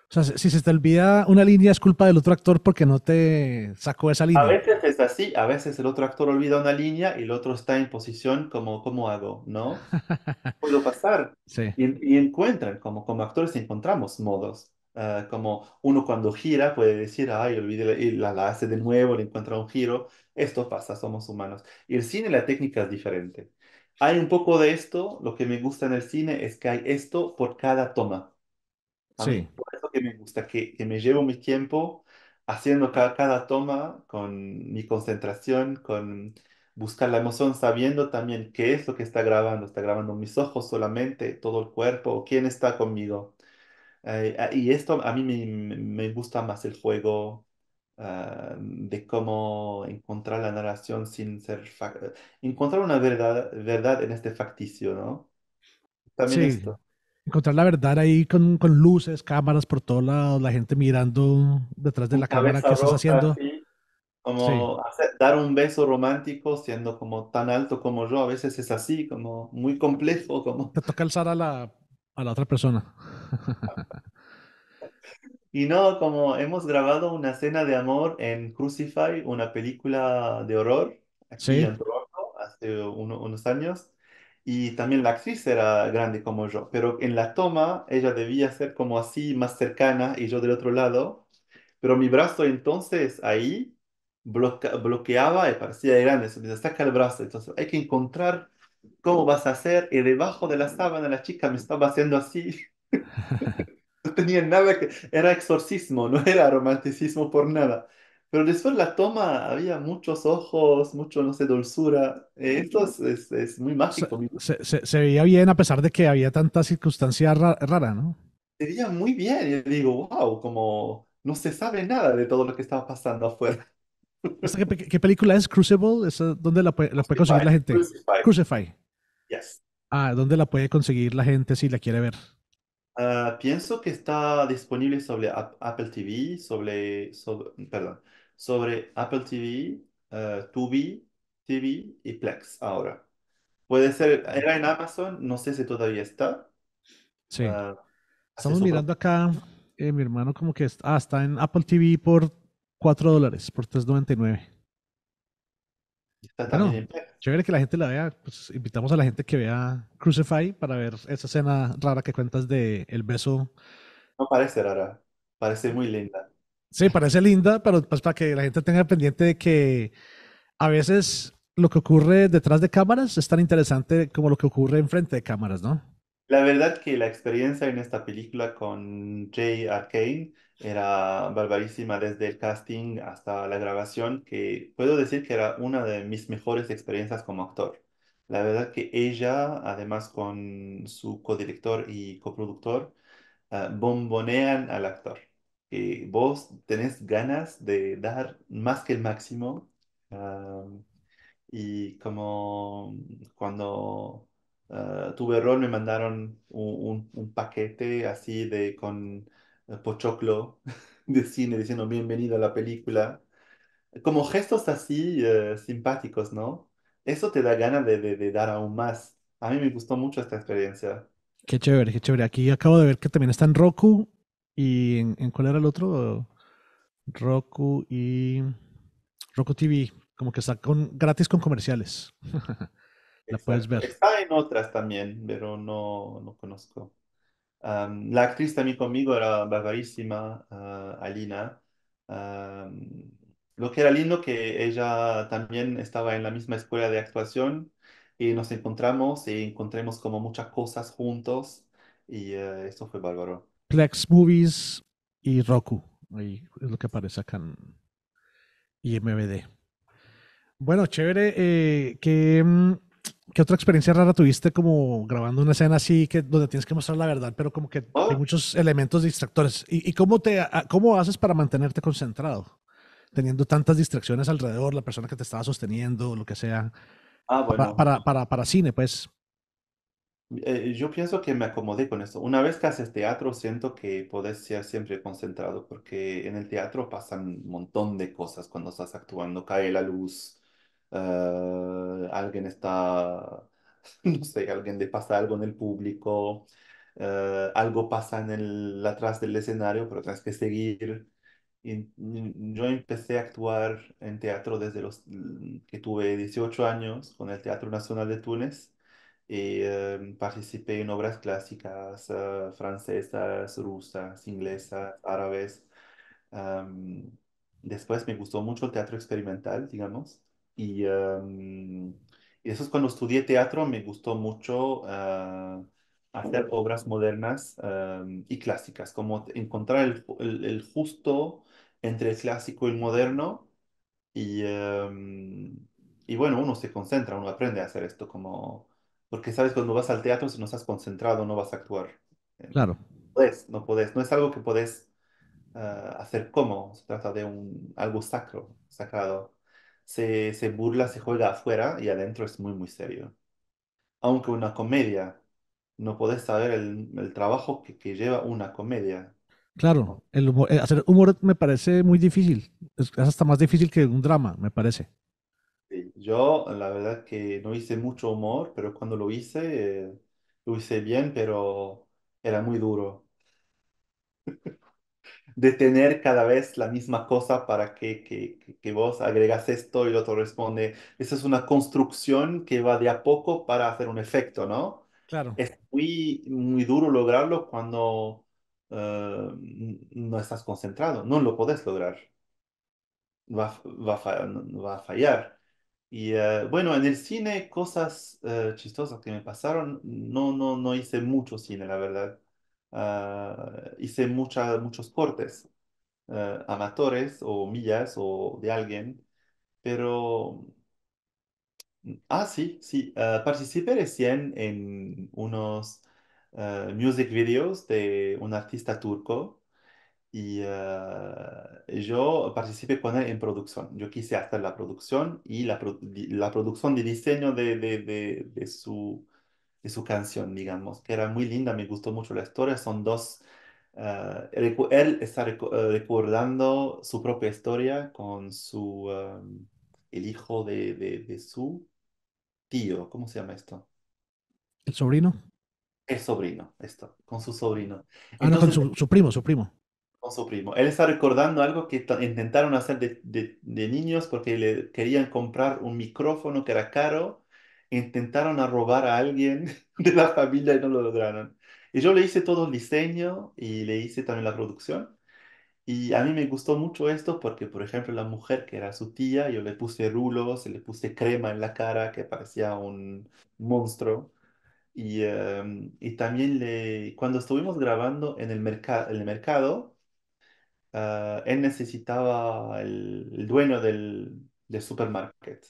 O sea, si se te olvida una línea es culpa del otro actor porque no te sacó esa línea. A veces es así, a veces el otro actor olvida una línea y el otro está en posición como, ¿cómo hago? ¿No? <laughs> Puedo pasar. Y, encuentran, como, como actores encontramos modos. Ah, como uno cuando gira puede decir, ay, olvidé, y la, hace de nuevo, le encuentra un giro. Esto pasa, somos humanos. Y el cine, la técnica es diferente. Hay un poco de esto, lo que me gusta en el cine es que hay esto por cada toma. sí me gusta, que, me llevo mi tiempo haciendo cada, toma con mi concentración, con buscar la emoción, sabiendo también qué es lo que está grabando. Está grabando mis ojos solamente, todo el cuerpo, quién está conmigo. Eh, ah, y esto a mí me, me gusta más el juego ah, de cómo encontrar la narración sin ser... Encontrar una verdad, verdad en este facticio, ¿no? También esto encontrar la verdad ahí con, con, luces, cámaras por todos lados, la gente mirando detrás de la cámara qué estás haciendo. como dar un beso romántico siendo como tan alto como yo, a veces es así, como muy complejo. Como... Te toca alzar a la, a la otra persona. y no, como hemos grabado una escena de amor en Crucify, una película de horror, sí. hace unos años. Y también la actriz era grande como yo, pero en la toma ella debía ser como así, más cercana y yo del otro lado. Pero mi brazo entonces ahí bloqueaba y parecía grande. me saca el brazo. Entonces, hay que encontrar cómo vas a hacer. Y debajo de la sábana la chica me estaba haciendo así. <laughs> no tenía nada que... Era exorcismo, no era romanticismo por nada. Pero después la toma, había muchos ojos, mucho, no sé, dulzura. Eh, esto es, es, muy mágico. Se, veía bien a pesar de que había tanta circunstancia rara, ¿no? Se veía muy bien. y digo, wow, como no se sabe nada de todo lo que estaba pasando afuera. <laughs> ¿Qué, película es? ¿Crucible? ¿Dónde la, puede, conseguir la gente? Crucify. Yes. Ah, ¿dónde la puede conseguir la gente si la quiere ver? Ah, pienso que está disponible sobre Apple TV, sobre perdón, sobre Apple TV, uh, eh, Tubi, TV y Plex ahora. Puede ser, era en Amazon, no sé si todavía está. Sí. Ah, Estamos mirando acá, eh, mi hermano como que está, ah, está en Apple TV por 4 dólares, por 3.99. Bueno, ah, chévere que la gente la vea. Pues invitamos a la gente que vea Crucify para ver esa escena rara que cuentas de el beso. No parece rara, parece muy linda. Sí, parece linda, pero pues, para que la gente tenga pendiente de que a veces lo que ocurre detrás de cámaras es tan interesante como lo que ocurre enfrente de cámaras, ¿no? La verdad que la experiencia en esta película con Jay Arcane era barbarísima desde el casting hasta la grabación, que puedo decir que era una de mis mejores experiencias como actor. La verdad que ella, además con su codirector y coproductor, ah, bombonean al actor que vos tenés ganas de dar más que el máximo. y como cuando ah, tuve error me mandaron un, un, paquete así de con eh, pochoclo <laughs> de cine diciendo bienvenido a la película. Como gestos así eh, simpáticos, ¿no? Eso te da ganas de, de, de dar aún más. A mí me gustó mucho esta experiencia. Qué chévere, qué chévere. Aquí acabo de ver que también está en Roku ¿Y en, cuál era el otro? Roku y Roku TV, como que está gratis con comerciales. <laughs> la puedes ver. Está en otras también, pero no, no conozco. la actriz también conmigo era barbarísima, ah, Alina. lo que era lindo que ella también estaba en la misma escuela de actuación y nos encontramos y encontremos como muchas cosas juntos y ah, eso fue bárbaro. Plex Movies y Roku. Ahí es lo que aparece acá en IMBD. Bueno, chévere. Eh, mm, ¿qué, otra experiencia rara tuviste como grabando una escena así que donde tienes que mostrar la verdad, pero como que oh. hay muchos elementos distractores? ¿Y, cómo, te, ah, cómo haces para mantenerte concentrado? Teniendo tantas distracciones alrededor, la persona que te estaba sosteniendo, lo que sea. Ah, para, para cine, pues. Eh, yo pienso que me acomodé con eso. Una vez que haces teatro, siento que podés ser siempre concentrado, porque en el teatro pasan un montón de cosas cuando estás actuando. Cae la luz, eh, alguien está, <laughs> no sé, alguien le pasa algo en el público, eh, algo pasa en el atrás del escenario, pero tienes que seguir. yo empecé a actuar en teatro desde los que tuve 18 años con el Teatro Nacional de Túnez y em, participé en obras clásicas eh, francesas, rusas, inglesas, árabes. Em, después me gustó mucho el teatro experimental, digamos, y, em, eso es cuando estudié teatro, me gustó mucho eh, hacer obras modernas y clásicas, como encontrar el, justo entre el clásico y el moderno. Y, y bueno, uno se concentra, uno aprende a hacer esto como, porque sabes, cuando vas al teatro, si no estás concentrado, no vas a actuar. Eh, claro. No puedes. no puedes. No es algo que podés ah, hacer como. Se trata de un, algo sacro, sacrado. Se, burla, se juega afuera y adentro es muy, muy serio. Aunque una comedia, no podés saber el, trabajo que, lleva una comedia. Claro, el eh, hacer humor me parece muy difícil. Es hasta más difícil que un drama, me parece. Yo, la verdad que no hice mucho humor, pero cuando lo hice, eh, lo hice bien, pero era muy duro. <laughs> Detener cada vez la misma cosa para que, que, que- vos agregas esto y el otro responde. Esa es una construcción que va de a poco para hacer un efecto, ¿no? Claro, Es muy, muy duro lograrlo cuando eh, no estás concentrado. No lo podés lograr. Va, va a fallar. Y eh, bueno, en el cine, cosas eh, chistosas que me pasaron, no, no, no hice mucho cine, la verdad. Ah, hice muchos cortes, eh, amatores o millas o de alguien, pero... Mm, ah, sí, sí, ah, participé recién en unos music videos de un artista turco Ah, y, yo participé con él en producción. Yo quise hacer la producción y la, producción de diseño de, de, su, de su canción, digamos, que era muy linda, me gustó mucho la historia. Son dos... Ah, él está eh, recordando su propia historia con su... Ah, el hijo de, de su tío. ¿Cómo se llama esto? El sobrino. El sobrino, esto, con su sobrino. Ah, no, con su, primo, su primo su primo. Él está recordando algo que intentaron hacer de, niños porque le querían comprar un micrófono que era caro. Intentaron robar a alguien <laughs> de la familia y no lo lograron. Y yo le hice todo el diseño y le hice también la producción. Y a mí me gustó mucho esto porque, por ejemplo, la mujer que era su tía, yo le puse rulos, le puse crema en la cara que parecía un monstruo. Y, em, y también le, cuando estuvimos grabando en el, mercado, en el mercado, Ah, él necesitaba el, dueño del, del, supermarket.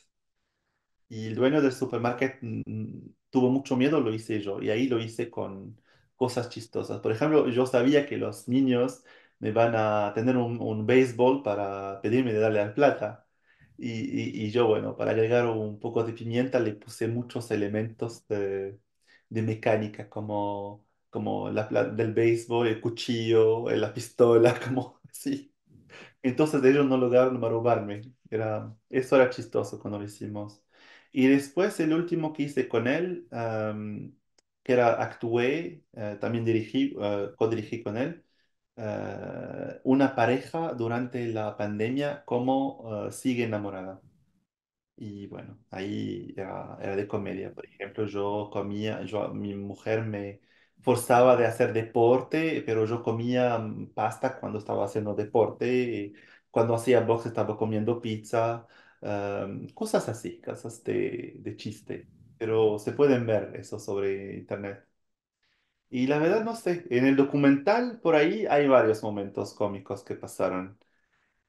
Y el dueño del supermarket mm, mm, tuvo mucho miedo, lo hice yo. Y ahí lo hice con cosas chistosas. Por ejemplo, yo sabía que los niños me van a tener un, béisbol para pedirme de darle al plata. Y, yo, bueno, para agregar un poco de pimienta, le puse muchos elementos de, mecánica, como, como la, del béisbol, el cuchillo, la pistola, <laughs> como Sí. Entonces ellos no lograron robarme. Era, eso era chistoso cuando lo hicimos. Y después el último que hice con él, que era actué, eh, también dirigí, eh, codirigí con él, eh, una pareja durante la pandemia, como sigue enamorada. Y bueno, ahí era, era, de comedia. Por ejemplo, yo comía, yo, mi mujer me, forzaba de hacer deporte, pero yo comía mm, pasta cuando estaba haciendo deporte, cuando hacía box estaba comiendo pizza, cosas así, cosas de, chiste, pero se pueden ver eso sobre internet. Y la verdad no sé, en el documental por ahí hay varios momentos cómicos que pasaron.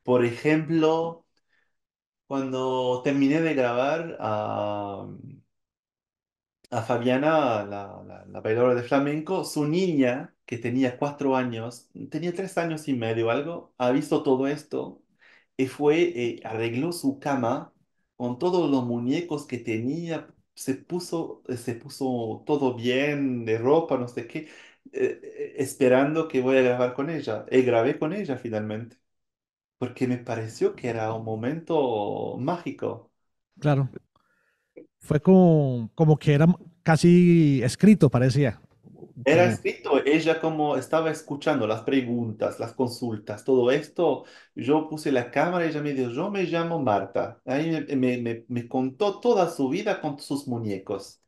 Por ejemplo, cuando terminé de grabar... a a Fabiana, la, bailadora de flamenco, su niña, que tenía cuatro años, tenía tres años y medio algo, ha visto todo esto y fue, eh, arregló su cama con todos los muñecos que tenía, se puso, se puso todo bien de ropa, no sé qué, eh, eh, esperando que voy a grabar con ella. Y grabé con ella finalmente, porque me pareció que era un momento mágico. Claro. Fue como, como que era casi escrito, parecía. Era escrito, ella como estaba escuchando las preguntas, las consultas, todo esto, yo puse la cámara y ella me dijo, yo me llamo Marta. Ahí me, me, me, contó toda su vida con sus muñecos.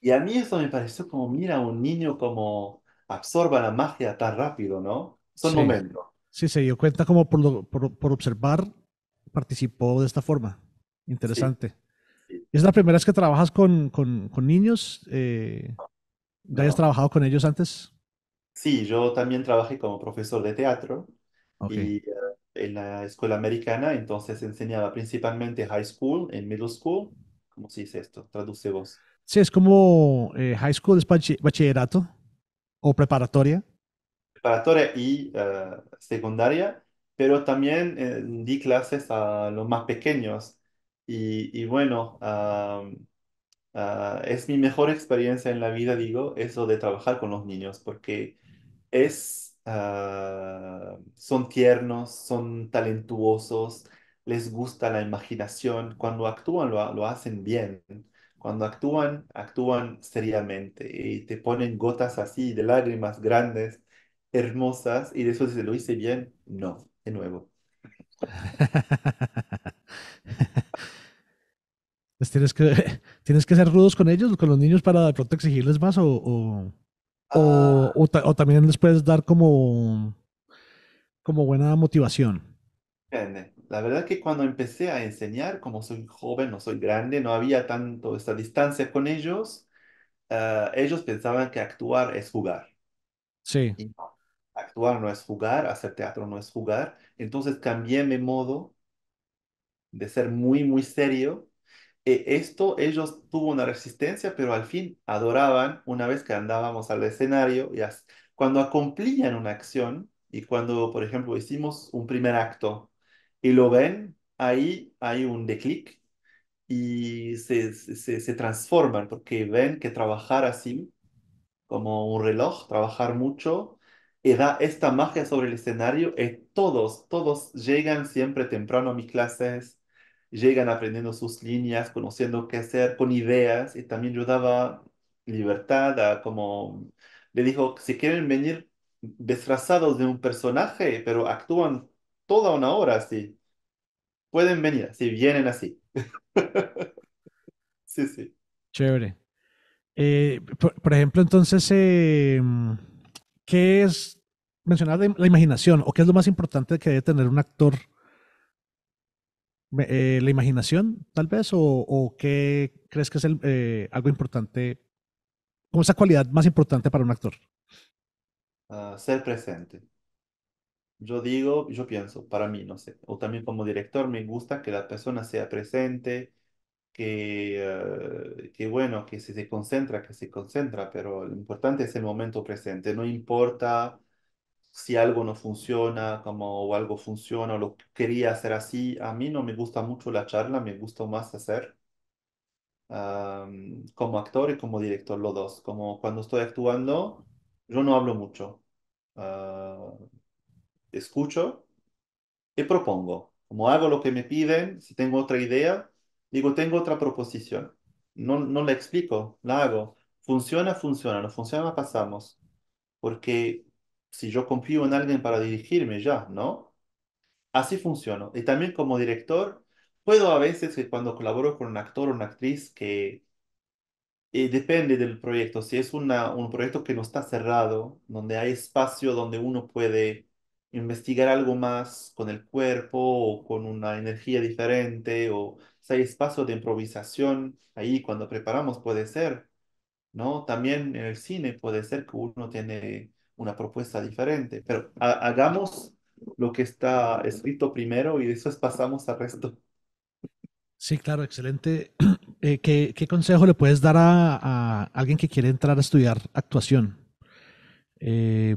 Y a mí eso me pareció como, mira, un niño como absorba la magia tan rápido, ¿no? Son sí. momentos. Sí, se dio cuenta como por, por, por, observar, participó de esta forma. Interesante. ¿Es la primera vez que trabajas con, con, niños? Eh, ¿Ya has trabajado con ellos antes? Sí, yo también trabajé como profesor de teatro y, eh, en la escuela americana, entonces enseñaba principalmente high school, en middle school. ¿Cómo se dice esto? Traduce vos. Sí, es como eh, high school, es bachillerato o preparatoria. Preparatoria y eh, secundaria, pero también di clases a los más pequeños y, bueno, ah, ah, es mi mejor experiencia en la vida, digo, eso de trabajar con los niños, porque es, ah, son tiernos, son talentuosos, les gusta la imaginación, cuando actúan lo, lo hacen bien, cuando actúan, actúan seriamente y te ponen gotas así de lágrimas grandes, hermosas, y después si lo hice bien, no, de nuevo. <laughs> Pues tienes que, <laughs> tienes que ser rudos con ellos, con los niños, para de pronto exigirles más o, o, o, ah. o también les puedes dar como, como buena motivación. La verdad que cuando empecé a enseñar, como soy joven, no soy grande, no había tanto esta distancia con ellos, ah, ellos pensaban que actuar es jugar. Sí. actuar no es jugar, hacer teatro no es jugar. Entonces cambié mi modo de ser muy, muy serio eh, esto ellos tuvo una resistencia, pero al fin adoraban una vez que andábamos al escenario y cuando acomplían una acción y cuando, por ejemplo, hicimos un primer acto y lo ven, ahí hay un declic y se, se, se transforman porque ven que trabajar así, como un reloj, trabajar mucho, y eh, da esta magia sobre el escenario. Y eh, todos, todos llegan siempre temprano a mis clases, llegan aprendiendo sus líneas, conociendo qué hacer con ideas y también yo daba libertad a como, le dijo, si quieren venir disfrazados de un personaje, pero actúan toda una hora así, pueden venir, si vienen así. <laughs> sí, sí. Chévere. Eh, por, por, ejemplo, entonces, em, ¿qué es, mencionar la imaginación o qué es lo más importante que debe tener un actor? Eh, la imaginación, tal vez, o, qué crees que es eh, algo importante, como esa cualidad más importante para un actor? Ah, ser presente. Yo digo, yo pienso, para mí, no sé, o también como director me gusta que la persona sea presente, que, eh, bueno, que se concentra, que se concentra, pero lo importante es el momento presente, no importa si algo no funciona, como o algo funciona, o lo quería hacer así. A mí no me gusta mucho la charla, me gusta más hacer como actor y como director los dos. Como cuando estoy actuando, yo no hablo mucho. Ah, escucho y propongo. Como hago lo que me piden, si tengo otra idea, digo, tengo otra proposición. No, no la explico, la hago. Funciona, funciona, no funciona, pasamos. Porque si yo confío en alguien para dirigirme ya, ¿no? Así funciona. Y también como director, puedo a veces que cuando colaboro con un actor o una actriz que eh, depende del proyecto, si es una, un proyecto que no está cerrado, donde hay espacio donde uno puede investigar algo más con el cuerpo o con una energía diferente o si hay espacio de improvisación ahí cuando preparamos puede ser, ¿no? También en el cine puede ser que uno tiene una propuesta diferente, pero hagamos lo que está escrito primero y después pasamos al resto. Sí, claro, excelente. <clears throat> Eh, ¿qué, consejo le puedes dar a, alguien que quiere entrar a estudiar actuación? Eh,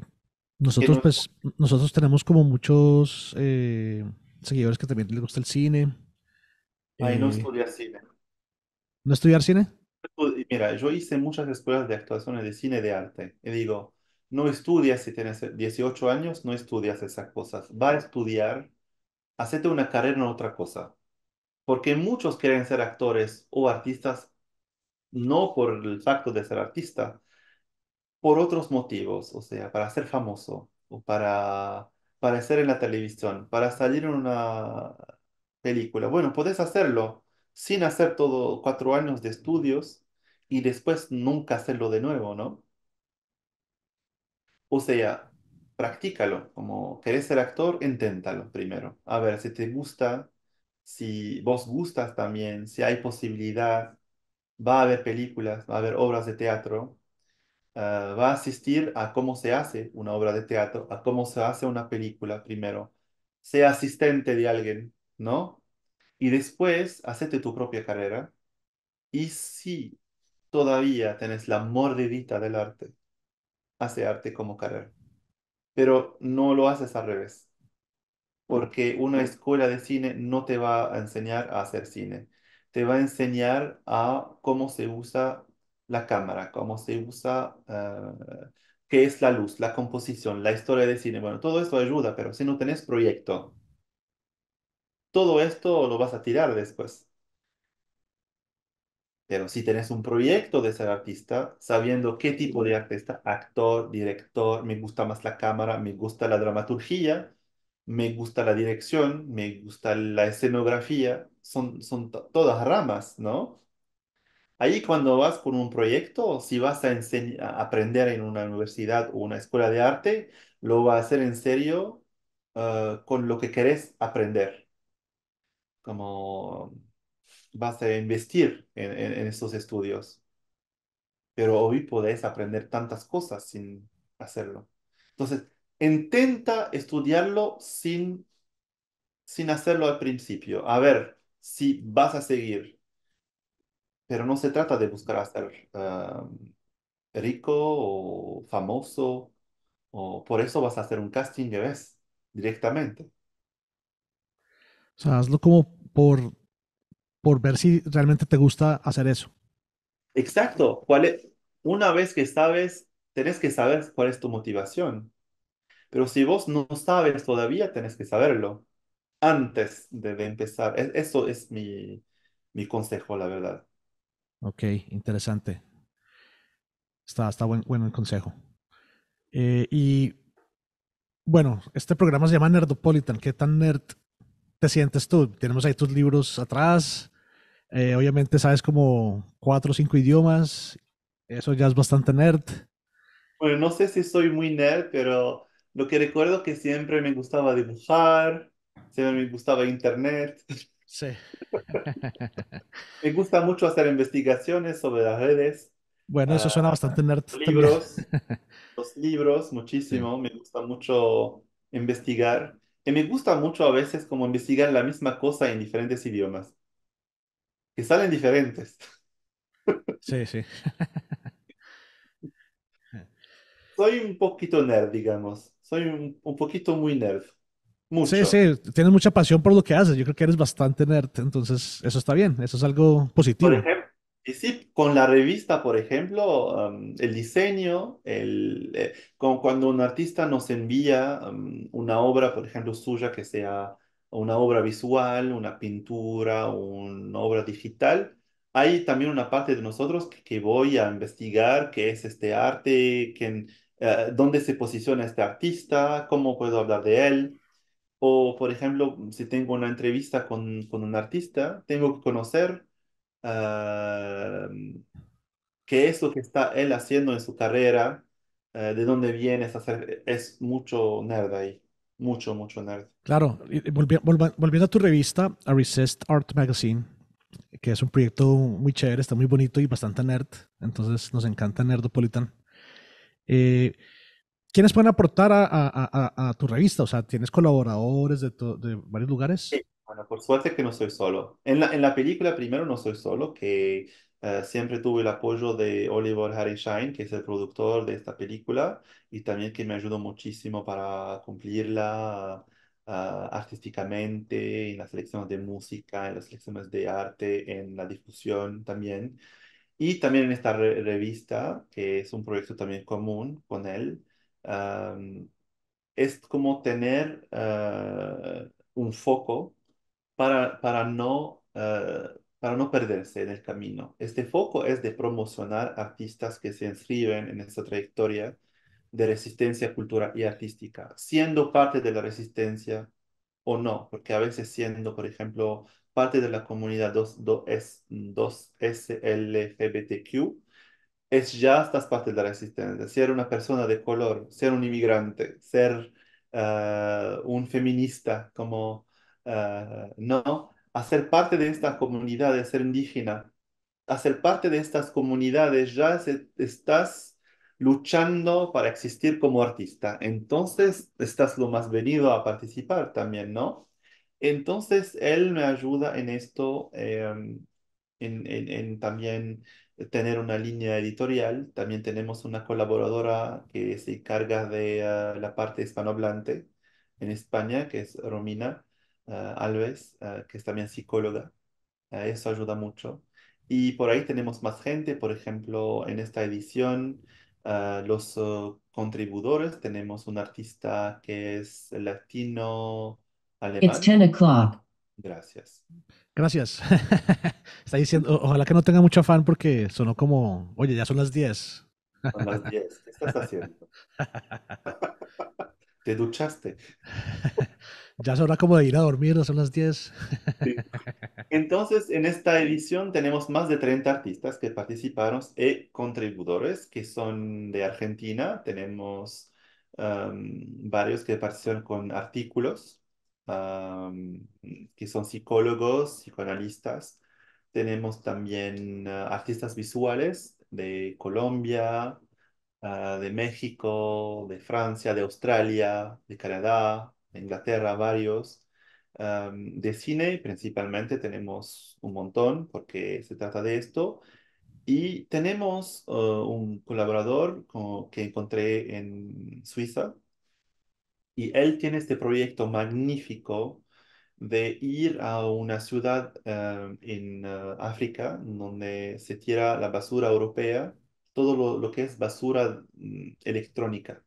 nosotros, pues, nosotros tenemos como muchos eh, seguidores que también les gusta el cine. no estudiar cine. ¿No estudiar cine? Mira, yo hice muchas escuelas de actuación de cine de arte. Y digo, no estudias si tienes 18 años, no estudias esas cosas. Va a estudiar, hacete una carrera en otra cosa. Porque muchos quieren ser actores o artistas no por el facto de ser artista, por otros motivos, o sea, para ser famoso, o para aparecer en la televisión, para salir en una película. Bueno, puedes hacerlo sin hacer todo cuatro años de estudios y después nunca hacerlo de nuevo, ¿no? O sea, practícalo. Como querés ser actor, inténtalo primero. A ver si te gusta, si vos gustas también, si hay posibilidad. Va a haber películas, va a haber obras de teatro. Ah, va a asistir a cómo se hace una obra de teatro, a cómo se hace una película primero. Sea asistente de alguien, ¿no? Y después, hacete tu propia carrera. Y si todavía tenés la mordidita del arte, hace arte como carrera. Pero no lo haces al revés, porque una escuela de cine no te va a enseñar a hacer cine, te va a enseñar a cómo se usa la cámara, cómo se usa, ah, qué es la luz, la composición, la historia de cine. Bueno, todo esto ayuda, pero si no tenés proyecto, todo esto lo vas a tirar después. Pero si tenés un proyecto de ser artista, sabiendo qué tipo de artista, actor, director, me gusta más la cámara, me gusta la dramaturgia, me gusta la dirección, me gusta la escenografía, son, son todas ramas, ¿no? Ahí cuando vas con un proyecto, si vas a, aprender en una universidad o una escuela de arte, lo vas a hacer en serio ah, con lo que querés aprender. Como vas a investir en, en, estos estudios. Pero hoy podés aprender tantas cosas sin hacerlo. Entonces, intenta estudiarlo sin, sin hacerlo al principio. A ver si vas a seguir. Pero no se trata de buscar a ser rico o famoso. O por eso vas a hacer un casting de vez directamente. O sea, hazlo como por por ver si realmente te gusta hacer eso. Exacto. ¿Cuál es? Una vez que sabes, tenés que saber cuál es tu motivación. Pero si vos no sabes todavía, tenés que saberlo antes de, empezar. eso es mi, mi, consejo, la verdad. Ok, interesante. Está, está bueno el consejo. Eh, y bueno, este programa se llama Nerdopolitan. ¿Qué tan nerd te sientes tú? Tenemos ahí tus libros atrás. Eh, obviamente sabes como cuatro o cinco idiomas. Eso ya es bastante nerd. Bueno, no sé si soy muy nerd, pero lo que recuerdo que siempre me gustaba dibujar, siempre me gustaba internet. Sí. <laughs> me gusta mucho hacer investigaciones sobre las redes. Bueno, eso suena ah, bastante nerd. Los libros, <laughs> los libros, muchísimo. Me gusta mucho investigar. Y me gusta mucho a veces como investigar la misma cosa en diferentes idiomas que salen diferentes. Sí, sí. <laughs> Soy un poquito nerd, digamos. Soy un, poquito muy nerd. Mucho. Sí, sí, tienes mucha pasión por lo que haces. Yo creo que eres bastante nerd, entonces eso está bien, eso es algo positivo. Por ejemplo, y sí, con la revista, por ejemplo, um, el diseño, el, eh, como cuando un artista nos envía um, una obra, por ejemplo, suya que sea una obra visual, una pintura, una obra digital, hay también una parte de nosotros que, voy a investigar qué es este arte, eh, dónde se posiciona este artista, cómo puedo hablar de él. O, por ejemplo, si tengo una entrevista con, un artista, tengo que conocer eh, qué es lo que está él haciendo en su carrera, eh, de dónde viene, es mucho nerd ahí. Mucho, mucho nerd. Claro, volviendo a tu revista, a Resist Art Magazine, que es un proyecto muy chévere, está muy bonito y bastante nerd. Entonces nos encanta Nerdopolitan. Eh, ¿Quiénes pueden aportar a, tu revista? O sea, ¿tienes colaboradores de, de varios lugares? Sí, bueno, por suerte que no soy solo. En la, en la película primero no soy solo, que eh, siempre tuve el apoyo de Oliver Shine que es el productor de esta película, y también que me ayudó muchísimo para cumplirla ah, artísticamente, en las elecciones de música, en las elecciones de arte, en la difusión también. Y también en esta revista, que es un proyecto también común con él, es como tener ah, un foco para, para no... Ah, para no perderse en el camino. Este foco es de promocionar artistas que se inscriben en esta trayectoria de resistencia cultural y artística, siendo parte de la resistencia o no, porque a veces siendo, por ejemplo, parte de la comunidad 2S, es ya estas partes de la resistencia. Ser una persona de color, ser un inmigrante, ser ah, un feminista, como, ah, ¿no? hacer parte de esta comunidad, de ser indígena, hacer parte de estas comunidades, ya estás luchando para existir como artista. Entonces, estás lo más venido a participar también, ¿no? Entonces, él me ayuda en esto, em, en, también tener una línea editorial. También tenemos una colaboradora que se encarga de ah, la parte hispanohablante en España, que es Romina. Eh, Alves, eh, que es también psicóloga. Eh, eso ayuda mucho. Y por ahí tenemos más gente, por ejemplo, en esta edición, los oh, contribuidores, tenemos un artista que es latino alemán. It's 10 o'clock. Gracias. Gracias. <laughs> Está diciendo, ojalá que no tenga mucho afán porque sonó como, oye, ya son las 10. Son las 10, ¿qué estás haciendo? <laughs> Te duchaste. <laughs> Ya es hora como de ir a dormir, no son las 10. Entonces, en esta edición tenemos más de 30 artistas que participaron y contribuidores que son de Argentina. Tenemos um, varios que participaron con artículos, um, que son psicólogos, psicoanalistas. Tenemos también uh, artistas visuales de Colombia, uh, de México, de Francia, de Australia, de Canadá, Inglaterra varios de cine, principalmente tenemos un montón porque se trata de esto. Y tenemos eh, un colaborador que encontré en Suiza y él tiene este proyecto magnífico de ir a una ciudad en eh, África donde se tira la basura europea, todo lo, que es basura mm, electrónica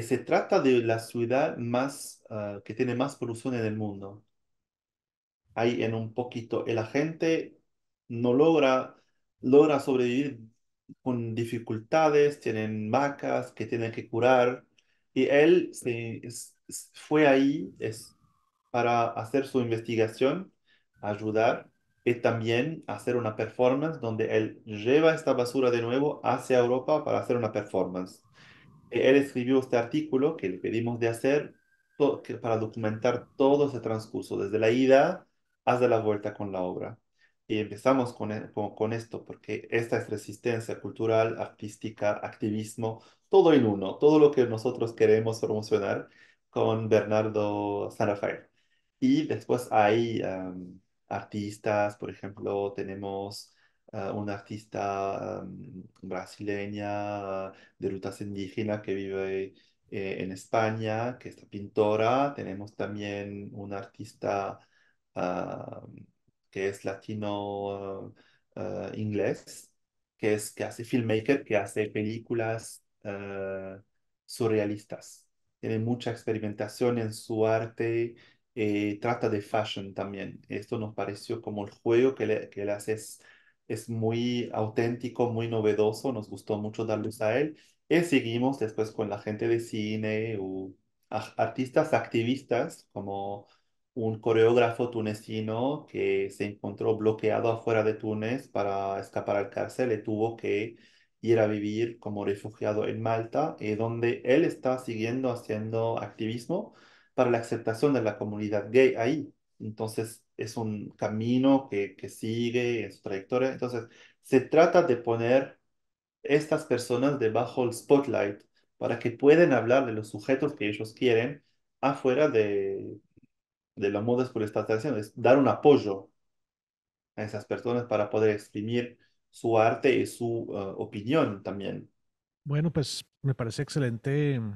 se trata de la ciudad más, ah, que tiene más polución en el mundo. Ahí en un poquito, la gente no logra, logra sobrevivir con dificultades, tienen vacas que tienen que curar, y él fue ahí es, para hacer su investigación, ayudar, y también hacer una performance donde él lleva esta basura de nuevo hacia Europa para hacer una performance él escribió este artículo que le pedimos de hacer para documentar todo ese transcurso, desde la ida hasta la vuelta con la obra. Y empezamos e, con, esto, porque esta es resistencia cultural, artística, activismo, todo en uno, todo lo que nosotros queremos promocionar con Bernardo San Y después hay artistas, por ejemplo, tenemos un artista mm, brasileña de rutas indígenas que vive eh, en España, que es pintora. Tenemos también un artista ah, que es latino ah, inglés, que, es, que hace filmmaker, que hace películas ah, surrealistas. Tiene mucha experimentación en su arte, eh, trata de fashion también. Esto nos pareció como el juego que, le, que le haces es muy auténtico, muy novedoso, nos gustó mucho dar luz a él. Y seguimos después con la gente de cine o artistas activistas, como un coreógrafo tunecino que se encontró bloqueado afuera de Túnez para escapar al cárcel y tuvo que ir a vivir como refugiado en Malta, y eh, donde él está siguiendo haciendo activismo para la aceptación de la comunidad gay ahí. Entonces, es un camino que, sigue en su trayectoria. Entonces, se trata de poner estas personas debajo del spotlight para que puedan hablar de los sujetos que ellos quieren afuera de, de la moda por esta es dar un apoyo a esas personas para poder exprimir su arte y su ah, opinión también. Bueno, pues me parece excelente mm,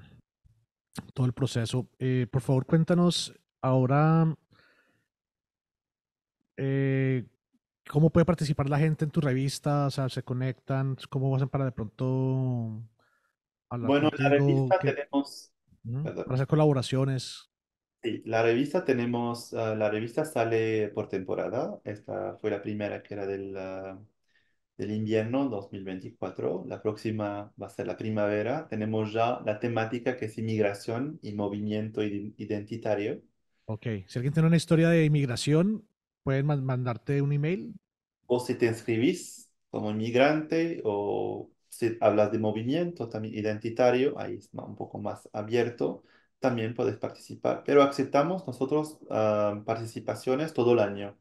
todo el proceso. Eh, por favor, cuéntanos ahora eh, ¿cómo puede participar la gente en tu revista? O sea, ¿se conectan? ¿Cómo hacen para de pronto Bueno, la revista tenemos... Para colaboraciones. Sí, la revista tenemos... Ah, la revista sale por temporada. Esta fue la primera que era del... Ah, del invierno 2024. La próxima va a ser la primavera. Tenemos ya la temática que es inmigración y movimiento identitario. Ok, si alguien tiene una historia de inmigración, pueden mandarte un email. O si te inscribís como inmigrante o si hablas de movimiento también identitario, ahí es un poco más abierto, también puedes participar. Pero aceptamos nosotros ah, participaciones todo el año.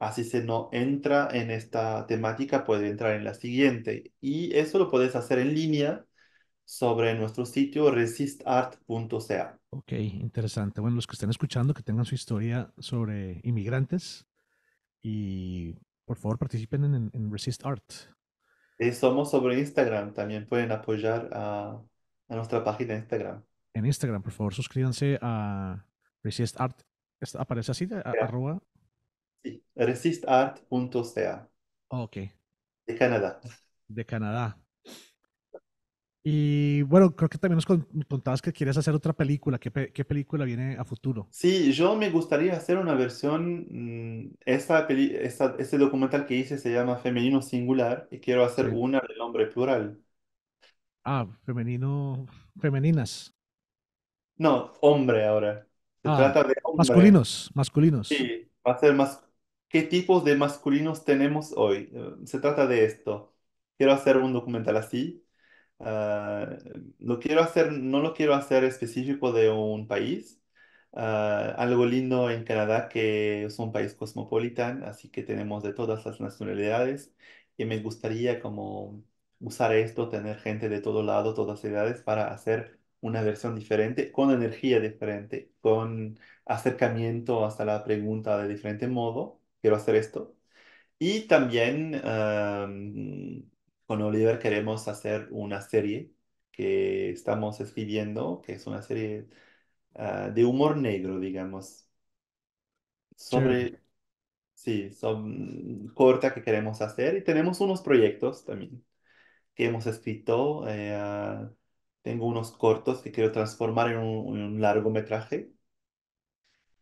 Así se no entra en esta temática, puede entrar en la siguiente. Y eso lo puedes hacer en línea sobre nuestro sitio resistart.ca. Ok, interesante. Bueno, los que estén escuchando, que tengan su historia sobre inmigrantes, y por favor participen en, Resist Art. Eh, somos sobre Instagram, también pueden apoyar a, nuestra página de Instagram. En Instagram, por favor, suscríbanse a Resist Art. ¿Aparece así? arroba. Sí, resistart.ca. ok. De Canadá. De Canadá. Y bueno, creo que también nos contabas que quieres hacer otra película. ¿Qué, película viene a futuro? Sí, yo me gustaría hacer una versión. Mm, esta este documental que hice se llama Femenino Singular y quiero hacer una del hombre plural. Ah, femenino. Femeninas. No, hombre ahora. Se ah, trata de Masculinos, masculinos. Sí, va a ser más. ¿Qué tipos de masculinos tenemos hoy? Eh, se trata de esto. Quiero hacer un documental así. Ah, lo quiero hacer, no lo quiero hacer específico de un país. Ah, algo lindo en Canadá que es un país cosmopolitan, así que tenemos de todas las nacionalidades y me gustaría como usar esto, tener gente de todo lado, todas edades para hacer una versión diferente, con energía diferente, con acercamiento hasta la pregunta de diferente modo. Quiero hacer esto. Y también ah, con Oliver queremos hacer una serie que estamos escribiendo, que es una serie ah, de humor negro, digamos, sobre, sí, son corta que queremos hacer y tenemos unos proyectos también que hemos escrito. Eh, ah, tengo unos cortos que quiero transformar en un, largometraje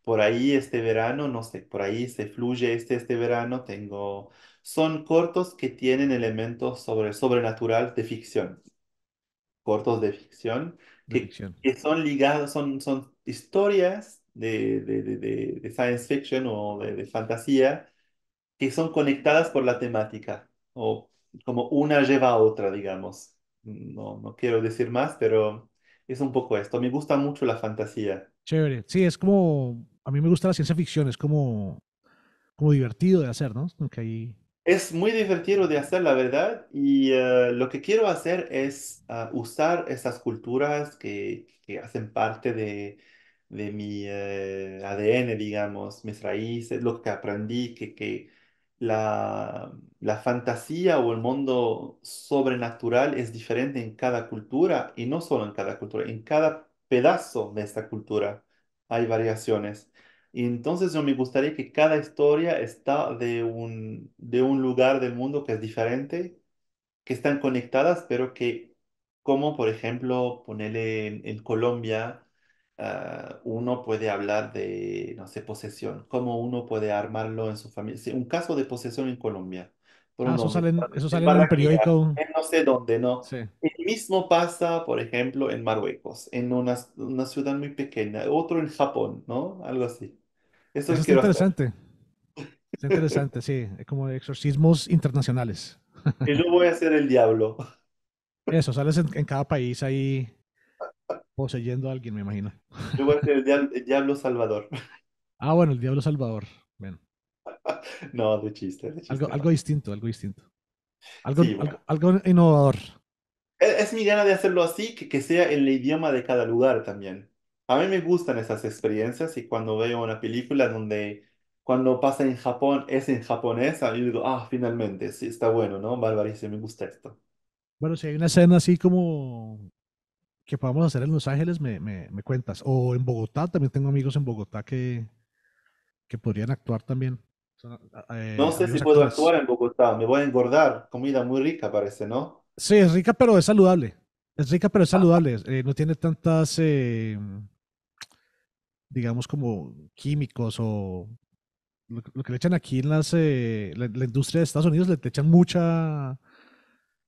por ahí este verano, no sé, por ahí se fluye este, este verano, tengo son cortos que tienen elementos sobre, sobrenatural de ficción. Cortos de ficción que, que son ligados, son, son historias de, de, de science fiction o de, fantasía que son conectadas por la temática o como una lleva a otra, digamos. No, no quiero decir más, pero es un poco esto. Me gusta mucho la fantasía. Chévere. Sí, es como, a mí me gusta la ciencia ficción, es como, como divertido de hacer, ¿no? que es muy divertido de hacer, la verdad, y eh, lo que quiero hacer es ah, usar esas culturas que, hacen parte de, de mi eh, ADN, digamos, mis raíces, lo que aprendí, que, que la, la fantasía o el mundo sobrenatural es diferente en cada cultura, y no solo en cada cultura, en cada pedazo de esta cultura hay variaciones. Y entonces yo me gustaría que cada historia está de un, de un lugar del mundo que es diferente, que están conectadas, pero que, como por ejemplo, ponerle en, Colombia, ah, uno puede hablar de, no sé, posesión, cómo uno puede armarlo en su familia. un caso de posesión en Colombia. ah, eso, sale, eso sale, en un periódico. no sé dónde, ¿no? Sí mismo pasa, por ejemplo, en Marruecos, en una, ciudad muy pequeña, otro en Japón, ¿no? Algo así. Eso, es interesante. Es interesante, sí. Es como exorcismos internacionales. que no voy a ser el diablo. Eso, sales en, cada país ahí poseyendo a alguien, me imagino. Yo voy a ser el, diablo, salvador. Ah, bueno, el diablo salvador. Bueno. <laughs> No, de chiste. algo, distinto, algo distinto. Algo, algo, algo innovador. Es, mi gana de hacerlo así, que, que sea el idioma de cada lugar también. A mí me gustan esas experiencias y cuando veo una película donde cuando pasa en Japón es en japonés, ah, yo digo, ah, finalmente, sí, está bueno, ¿no? Barbarísimo, me gusta esto. Bueno, si hay una escena así como que podamos hacer en Los Ángeles, me, cuentas. O en Bogotá, también tengo amigos en Bogotá que, que podrían actuar también. Eh, no sé si puedo actuar en Bogotá, me voy a engordar. Comida muy rica parece, ¿no? Sí, es rica, pero es saludable. Es rica, pero es ah. saludable. Eh, no tiene tantas, em, digamos, como químicos o lo, que le echan aquí en las, eh, la, industria de Estados Unidos, le, echan mucha,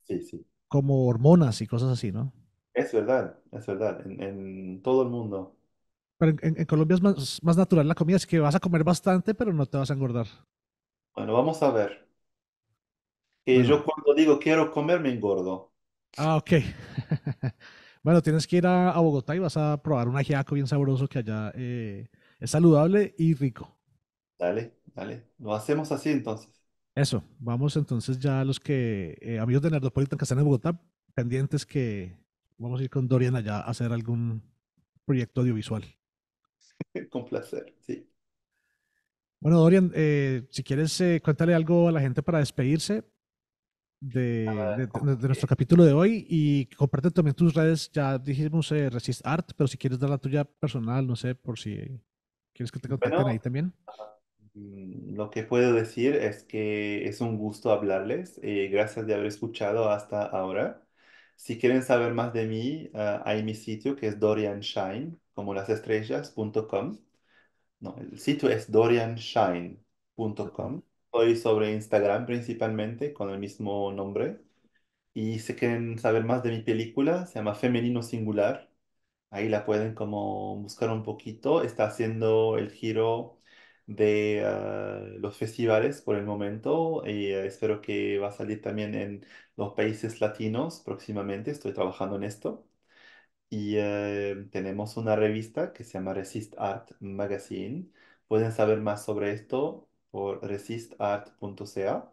sí, sí. como hormonas y cosas así, ¿no? Es verdad, es verdad, en, todo el mundo. Pero en, Colombia es más, más, natural la comida, así que vas a comer bastante, pero no te vas a engordar. Bueno, vamos a ver yo cuando digo quiero comer me engordo. Ah, ok. <laughs> bueno, tienes que ir a, Bogotá y vas a probar un ajiaco bien sabroso que allá eh, es saludable y rico. Dale, dale. Lo hacemos así entonces. Eso, vamos entonces ya a los que, eh, amigos de Nerdopolitan que están en Bogotá, pendientes que vamos a ir con Dorian allá a hacer algún proyecto audiovisual. <laughs> con placer, sí. Bueno, Dorian, eh, si quieres, cuéntale algo a la gente para despedirse de, ah, de, nuestro capítulo de hoy y comparte también tus redes. Ya dijimos eh, Resist Art, pero si quieres dar la tuya personal, no sé, por si quieres que te contacten ahí también. Mm, lo que puedo decir es que es un gusto hablarles. Eh, gracias de haber escuchado hasta ahora. Si quieren saber más de mí, ah, hay mi sitio que es dorianshine, como las estrellas.com. No, el sitio es shine.com. Estoy sobre Instagram principalmente con el mismo nombre. Y si quieren saber más de mi película, se llama Femenino Singular. Ahí la pueden como buscar un poquito. Está haciendo el giro de ah, los festivales por el momento y ah, espero que va a salir también en los países latinos próximamente. Estoy trabajando en esto. Y ah, tenemos una revista que se llama Resist Art Magazine. Pueden saber más sobre esto por resistart.ca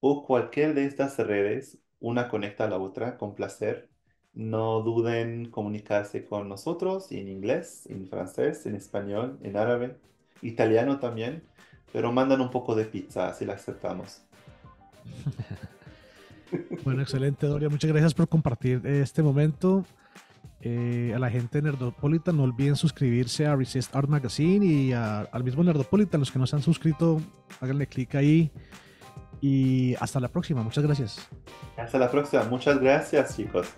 o cualquier de estas redes, una conecta a la otra con placer. No duden comunicarse con nosotros en inglés, en francés, en español, en árabe, italiano también, pero mandan un poco de pizza, si la aceptamos. <laughs> bueno, excelente, Doria. Muchas gracias por compartir este momento. Eh, a la gente de Nerdopolita no olviden suscribirse a Resist Art Magazine y al mismo Nerdopolitan. Los que no se han suscrito, háganle clic ahí. Y hasta la próxima. Muchas gracias. Hasta la próxima. Muchas gracias, chicos.